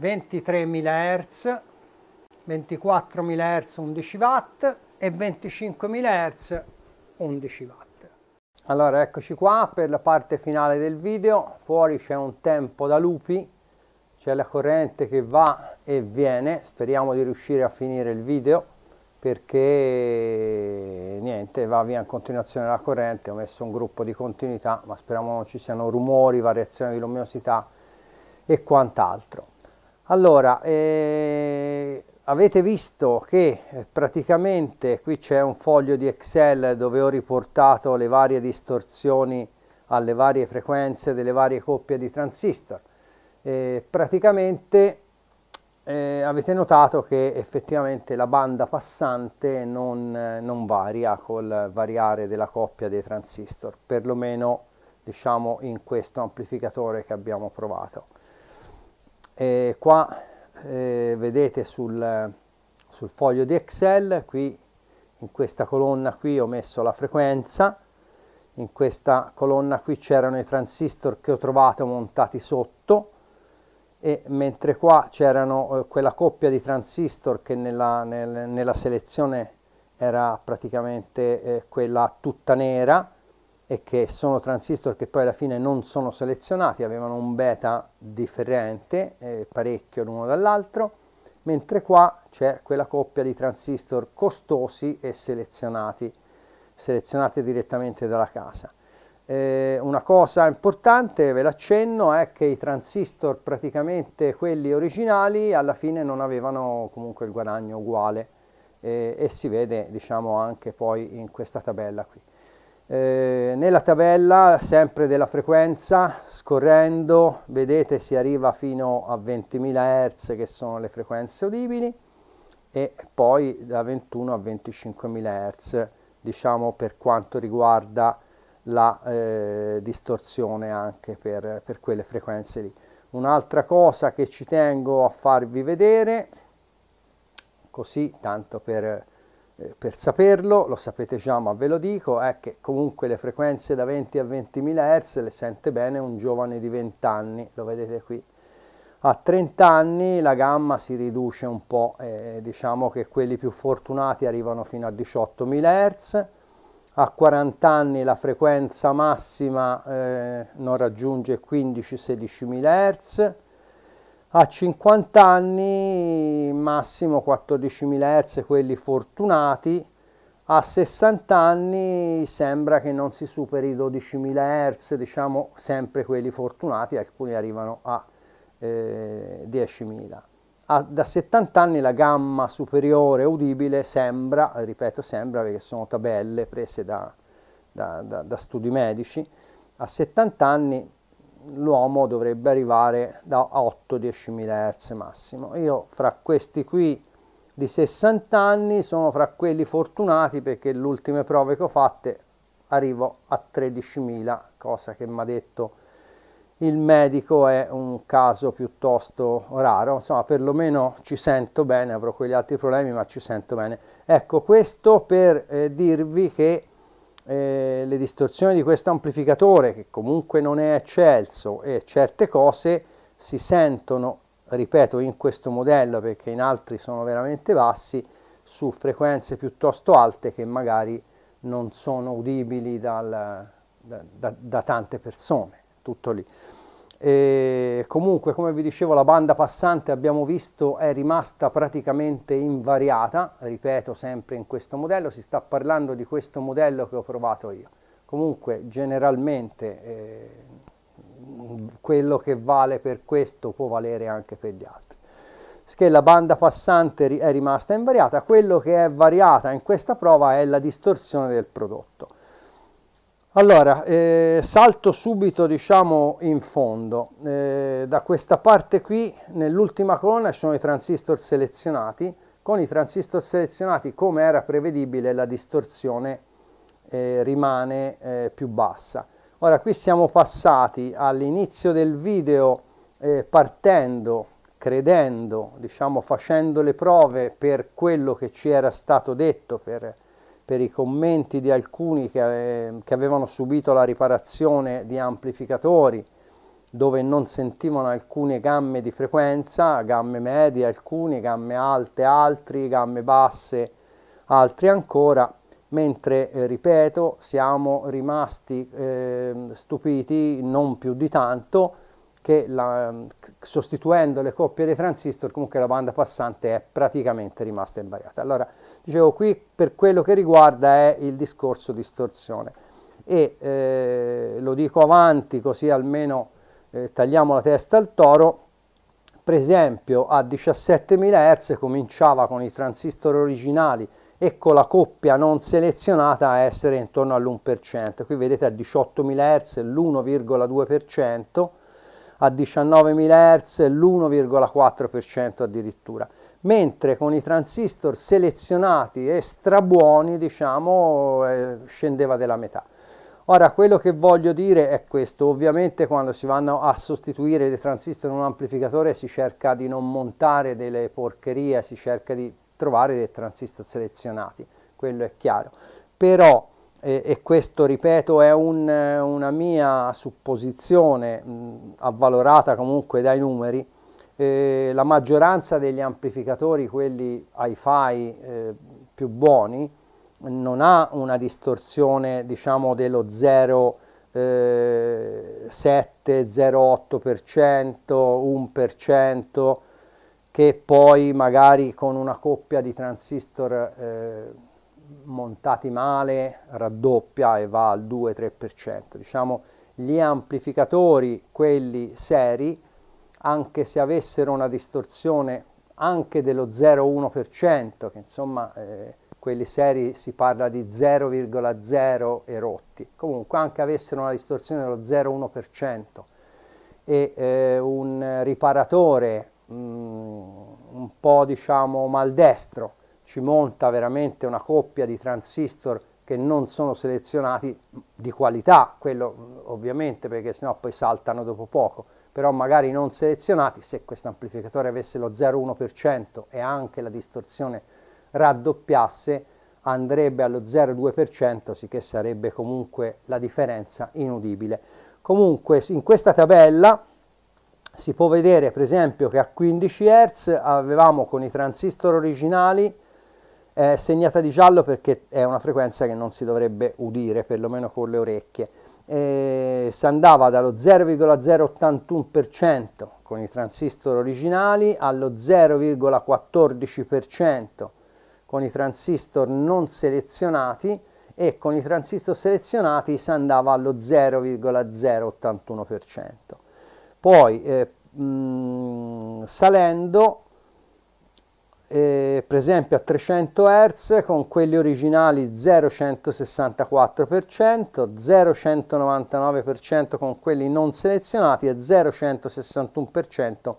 23.000 Hz 24.000 Hz 11 watt e 25.000 Hz 11 watt allora eccoci qua per la parte finale del video fuori c'è un tempo da lupi c'è la corrente che va e viene speriamo di riuscire a finire il video perché niente va via in continuazione la corrente ho messo un gruppo di continuità ma speriamo non ci siano rumori variazioni di luminosità e quant'altro allora eh, avete visto che eh, praticamente qui c'è un foglio di Excel dove ho riportato le varie distorsioni alle varie frequenze delle varie coppie di transistor. E praticamente eh, avete notato che effettivamente la banda passante non, eh, non, varia col variare della coppia dei transistor, perlomeno diciamo in questo amplificatore che abbiamo provato. E qua eh, vedete sul, sul foglio di Excel, qui in questa colonna qui ho messo la frequenza, in questa colonna qui c'erano i transistor che ho trovato montati sotto e mentre qua c'erano eh, quella coppia di transistor che nella, nel, nella selezione era praticamente eh, quella tutta nera e che sono transistor che poi alla fine non sono selezionati, avevano un beta differente, eh, parecchio l'uno dall'altro, mentre qua c'è quella coppia di transistor costosi e selezionati, selezionati direttamente dalla casa. Eh, una cosa importante, ve l'accenno, è che i transistor praticamente quelli originali alla fine non avevano comunque il guadagno uguale eh, e si vede diciamo anche poi in questa tabella qui. Eh, nella tabella sempre della frequenza scorrendo vedete si arriva fino a 20.000 Hz che sono le frequenze udibili e poi da 21 a 25.000 Hz diciamo per quanto riguarda la eh, distorsione anche per, per quelle frequenze lì. Un'altra cosa che ci tengo a farvi vedere così tanto per eh, per saperlo, lo sapete già ma ve lo dico, è che comunque le frequenze da 20 a 20.000 Hz le sente bene un giovane di 20 anni, lo vedete qui. A 30 anni la gamma si riduce un po', eh, diciamo che quelli più fortunati arrivano fino a 18.000 Hz, a 40 anni la frequenza massima eh, non raggiunge 15-16.000 Hz, a 50 anni massimo 14.000 Hz quelli fortunati, a 60 anni sembra che non si superi i 12.000 Hz, diciamo sempre quelli fortunati, alcuni arrivano a eh, 10.000. A, da 70 anni la gamma superiore udibile sembra, ripeto sembra perché sono tabelle prese da, da, da, da studi medici, a 70 anni l'uomo dovrebbe arrivare da 8-10 mila Hz massimo. Io fra questi qui di 60 anni sono fra quelli fortunati perché le ultime prove che ho fatte arrivo a 13.000, cosa che mi ha detto il medico è un caso piuttosto raro, insomma perlomeno ci sento bene, avrò quegli altri problemi ma ci sento bene. Ecco questo per eh, dirvi che eh, le distorsioni di questo amplificatore, che comunque non è eccelso, e certe cose si sentono, ripeto, in questo modello, perché in altri sono veramente bassi, su frequenze piuttosto alte che magari non sono udibili dal, da, da, da tante persone, tutto lì. E comunque, come vi dicevo, la banda passante abbiamo visto è rimasta praticamente invariata, ripeto sempre in questo modello, si sta parlando di questo modello che ho provato io. Comunque, generalmente eh, quello che vale per questo può valere anche per gli altri. Che la banda passante è rimasta invariata, quello che è variata in questa prova è la distorsione del prodotto. Allora, eh, salto subito diciamo in fondo, eh, da questa parte qui nell'ultima colonna ci sono i transistor selezionati, con i transistor selezionati come era prevedibile la distorsione eh, rimane eh, più bassa. Ora qui siamo passati all'inizio del video eh, partendo, credendo, diciamo facendo le prove per quello che ci era stato detto, per per i commenti di alcuni che, eh, che avevano subito la riparazione di amplificatori dove non sentivano alcune gamme di frequenza, gamme medie alcuni, gamme alte altri, gamme basse altri ancora, mentre, eh, ripeto, siamo rimasti eh, stupiti, non più di tanto, che la, sostituendo le coppie dei transistor comunque la banda passante è praticamente rimasta invariata. Allora, Dicevo, qui per quello che riguarda è il discorso distorsione e eh, lo dico avanti così almeno eh, tagliamo la testa al toro, per esempio a 17.000 Hz cominciava con i transistor originali e con la coppia non selezionata a essere intorno all'1%, qui vedete a 18.000 Hz l'1,2%, a 19.000 Hz l'1,4% addirittura mentre con i transistor selezionati e strabuoni diciamo eh, scendeva della metà. Ora quello che voglio dire è questo, ovviamente quando si vanno a sostituire dei transistor in un amplificatore si cerca di non montare delle porcherie, si cerca di trovare dei transistor selezionati, quello è chiaro, però eh, e questo ripeto è un, una mia supposizione mh, avvalorata comunque dai numeri, eh, la maggioranza degli amplificatori, quelli hi-fi eh, più buoni, non ha una distorsione diciamo dello 0,7, eh, 0,8%, 1% che poi magari con una coppia di transistor eh, montati male raddoppia e va al 2-3%. Diciamo gli amplificatori, quelli seri, anche se avessero una distorsione anche dello 0,1%, che insomma eh, quelli seri si parla di 0,0 erotti, comunque anche avessero una distorsione dello 0,1% e eh, un riparatore mh, mm, un po' diciamo maldestro ci monta veramente una coppia di transistor che non sono selezionati di qualità, quello mm, ovviamente perché sennò poi saltano dopo poco però magari non selezionati, se questo amplificatore avesse lo 0,1% e anche la distorsione raddoppiasse, andrebbe allo 0,2%, sicché sarebbe comunque la differenza inudibile. Comunque in questa tabella si può vedere per esempio che a 15 Hz avevamo con i transistor originali eh, segnata di giallo perché è una frequenza che non si dovrebbe udire, perlomeno con le orecchie eh, si andava dallo 0,081% con i transistor originali allo 0,14% con i transistor non selezionati e con i transistor selezionati si andava allo 0,081%. Poi eh, mh, salendo eh, per esempio a 300 Hz con quelli originali 0,164%, 0,199% con quelli non selezionati e 0,161%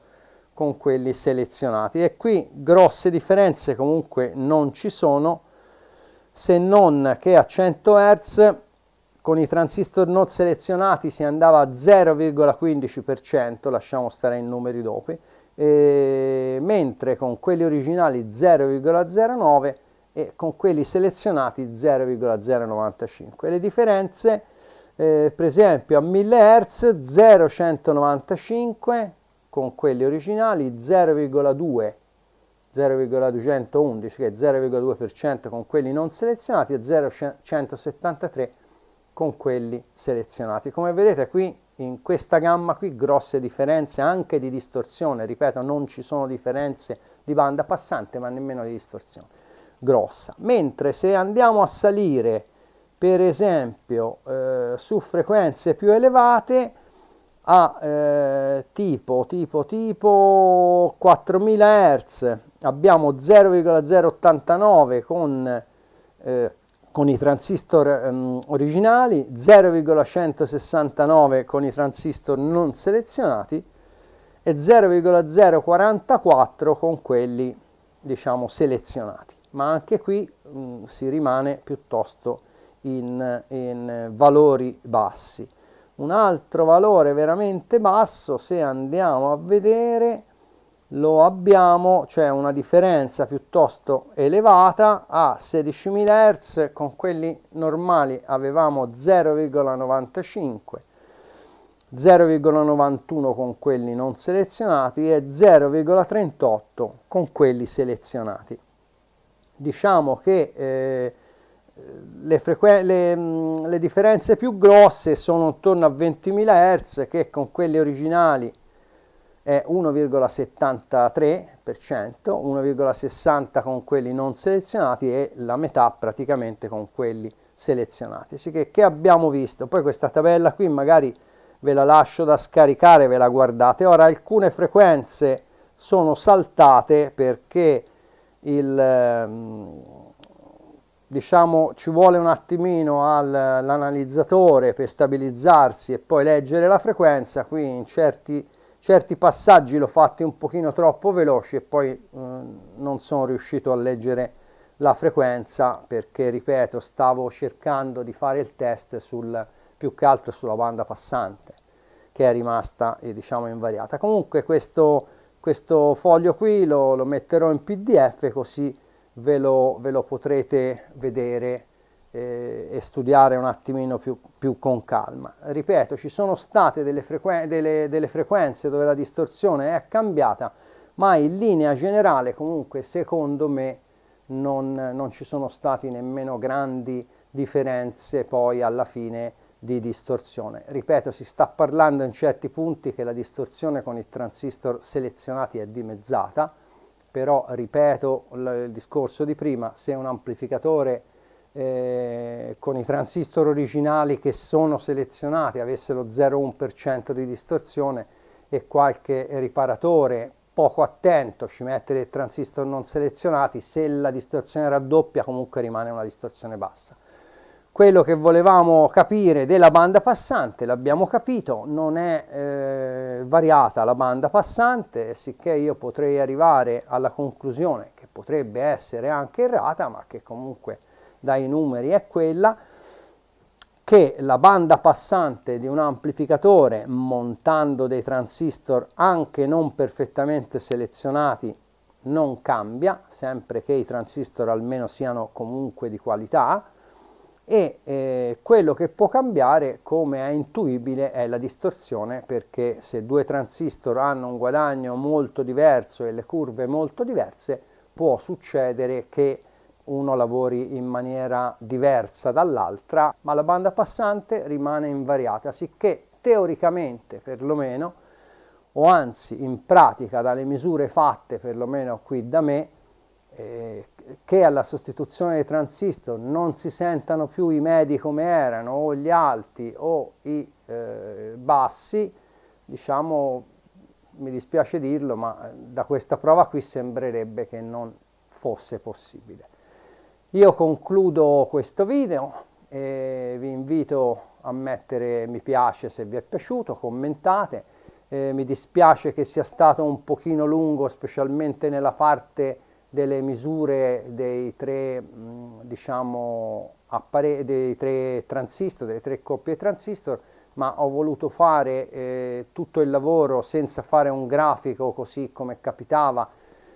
con quelli selezionati e qui grosse differenze comunque non ci sono se non che a 100 Hz con i transistor non selezionati si andava a 0,15%, lasciamo stare i numeri dopo, eh, mentre con quelli originali 0,09 e con quelli selezionati 0,095. Le differenze, eh, per esempio a 1000 Hz 0,195 con quelli originali 0,2 0,211 che è 0,2% con quelli non selezionati e 0,173 con quelli selezionati. Come vedete qui in questa gamma qui grosse differenze anche di distorsione, ripeto non ci sono differenze di banda passante ma nemmeno di distorsione grossa, mentre se andiamo a salire per esempio eh, su frequenze più elevate a eh, tipo, tipo, tipo 4000 Hz abbiamo 0,089 con eh, con i transistor um, originali, 0,169 con i transistor non selezionati e 0,044 con quelli diciamo selezionati ma anche qui mh, mm, si rimane piuttosto in, in, valori bassi un altro valore veramente basso se andiamo a vedere lo abbiamo, cioè una differenza piuttosto elevata a 16.000 Hz, con quelli normali avevamo 0,95, 0,91 con quelli non selezionati e 0,38 con quelli selezionati. Diciamo che eh, le, le, mh, le differenze più grosse sono intorno a 20.000 Hz che con quelli originali è 1,73%, 1,60 con quelli non selezionati e la metà praticamente con quelli selezionati. Sì che, che abbiamo visto? Poi questa tabella qui magari ve la lascio da scaricare, ve la guardate. Ora alcune frequenze sono saltate perché il, ehm, diciamo, ci vuole un attimino all'analizzatore per stabilizzarsi e poi leggere la frequenza, qui in certi certi passaggi l'ho fatti un pochino troppo veloci e poi eh, non sono riuscito a leggere la frequenza perché ripeto stavo cercando di fare il test sul, più che altro sulla banda passante che è rimasta eh, diciamo invariata comunque questo, questo foglio qui lo, lo, metterò in pdf così ve lo, ve lo potrete vedere eh, e studiare un attimino più, più, con calma. Ripeto, ci sono state delle, frequen- delle, delle frequenze dove la distorsione è cambiata, ma in linea generale comunque secondo me non, non, ci sono state nemmeno grandi differenze poi alla fine di distorsione. Ripeto, si sta parlando in certi punti che la distorsione con i transistor selezionati è dimezzata, però ripeto il discorso di prima, se un amplificatore eh, con i transistor originali che sono selezionati avessero 0,1% di distorsione e qualche riparatore poco attento ci mette dei transistor non selezionati, se la distorsione raddoppia comunque rimane una distorsione bassa. Quello che volevamo capire della banda passante l'abbiamo capito, non è eh, variata la banda passante, sicché io potrei arrivare alla conclusione che potrebbe essere anche errata, ma che comunque dai numeri è quella che la banda passante di un amplificatore montando dei transistor anche non perfettamente selezionati non cambia, sempre che i transistor almeno siano comunque di qualità e eh, quello che può cambiare come è intuibile è la distorsione perché se due transistor hanno un guadagno molto diverso e le curve molto diverse può succedere che uno lavori in maniera diversa dall'altra, ma la banda passante rimane invariata, sicché teoricamente perlomeno, o anzi in pratica dalle misure fatte perlomeno qui da me, eh, che alla sostituzione dei transistor non si sentano più i medi come erano, o gli alti o i eh, bassi, diciamo, mi dispiace dirlo, ma eh, da questa prova qui sembrerebbe che non fosse possibile. Io concludo questo video e vi invito a mettere mi piace se vi è piaciuto, commentate. Eh, mi dispiace che sia stato un pochino lungo, specialmente nella parte delle misure dei tre, diciamo, dei tre transistor, delle tre coppie transistor, ma ho voluto fare eh, tutto il lavoro senza fare un grafico così come capitava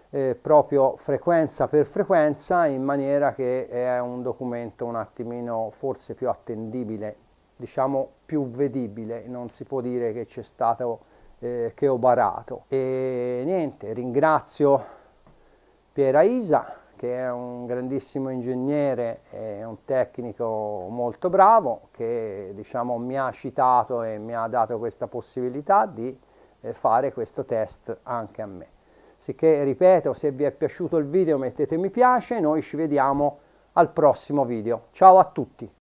eh, proprio frequenza per frequenza in maniera che è un documento un attimino forse più attendibile, diciamo più vedibile, non si può dire che c'è stato eh, che ho barato. E niente, ringrazio Piera Isa che è un grandissimo ingegnere e un tecnico molto bravo che diciamo mi ha citato e mi ha dato questa possibilità di eh, fare questo test anche a me. Sicché, ripeto, se vi è piaciuto il video mettete mi piace, noi ci vediamo al prossimo video. Ciao a tutti!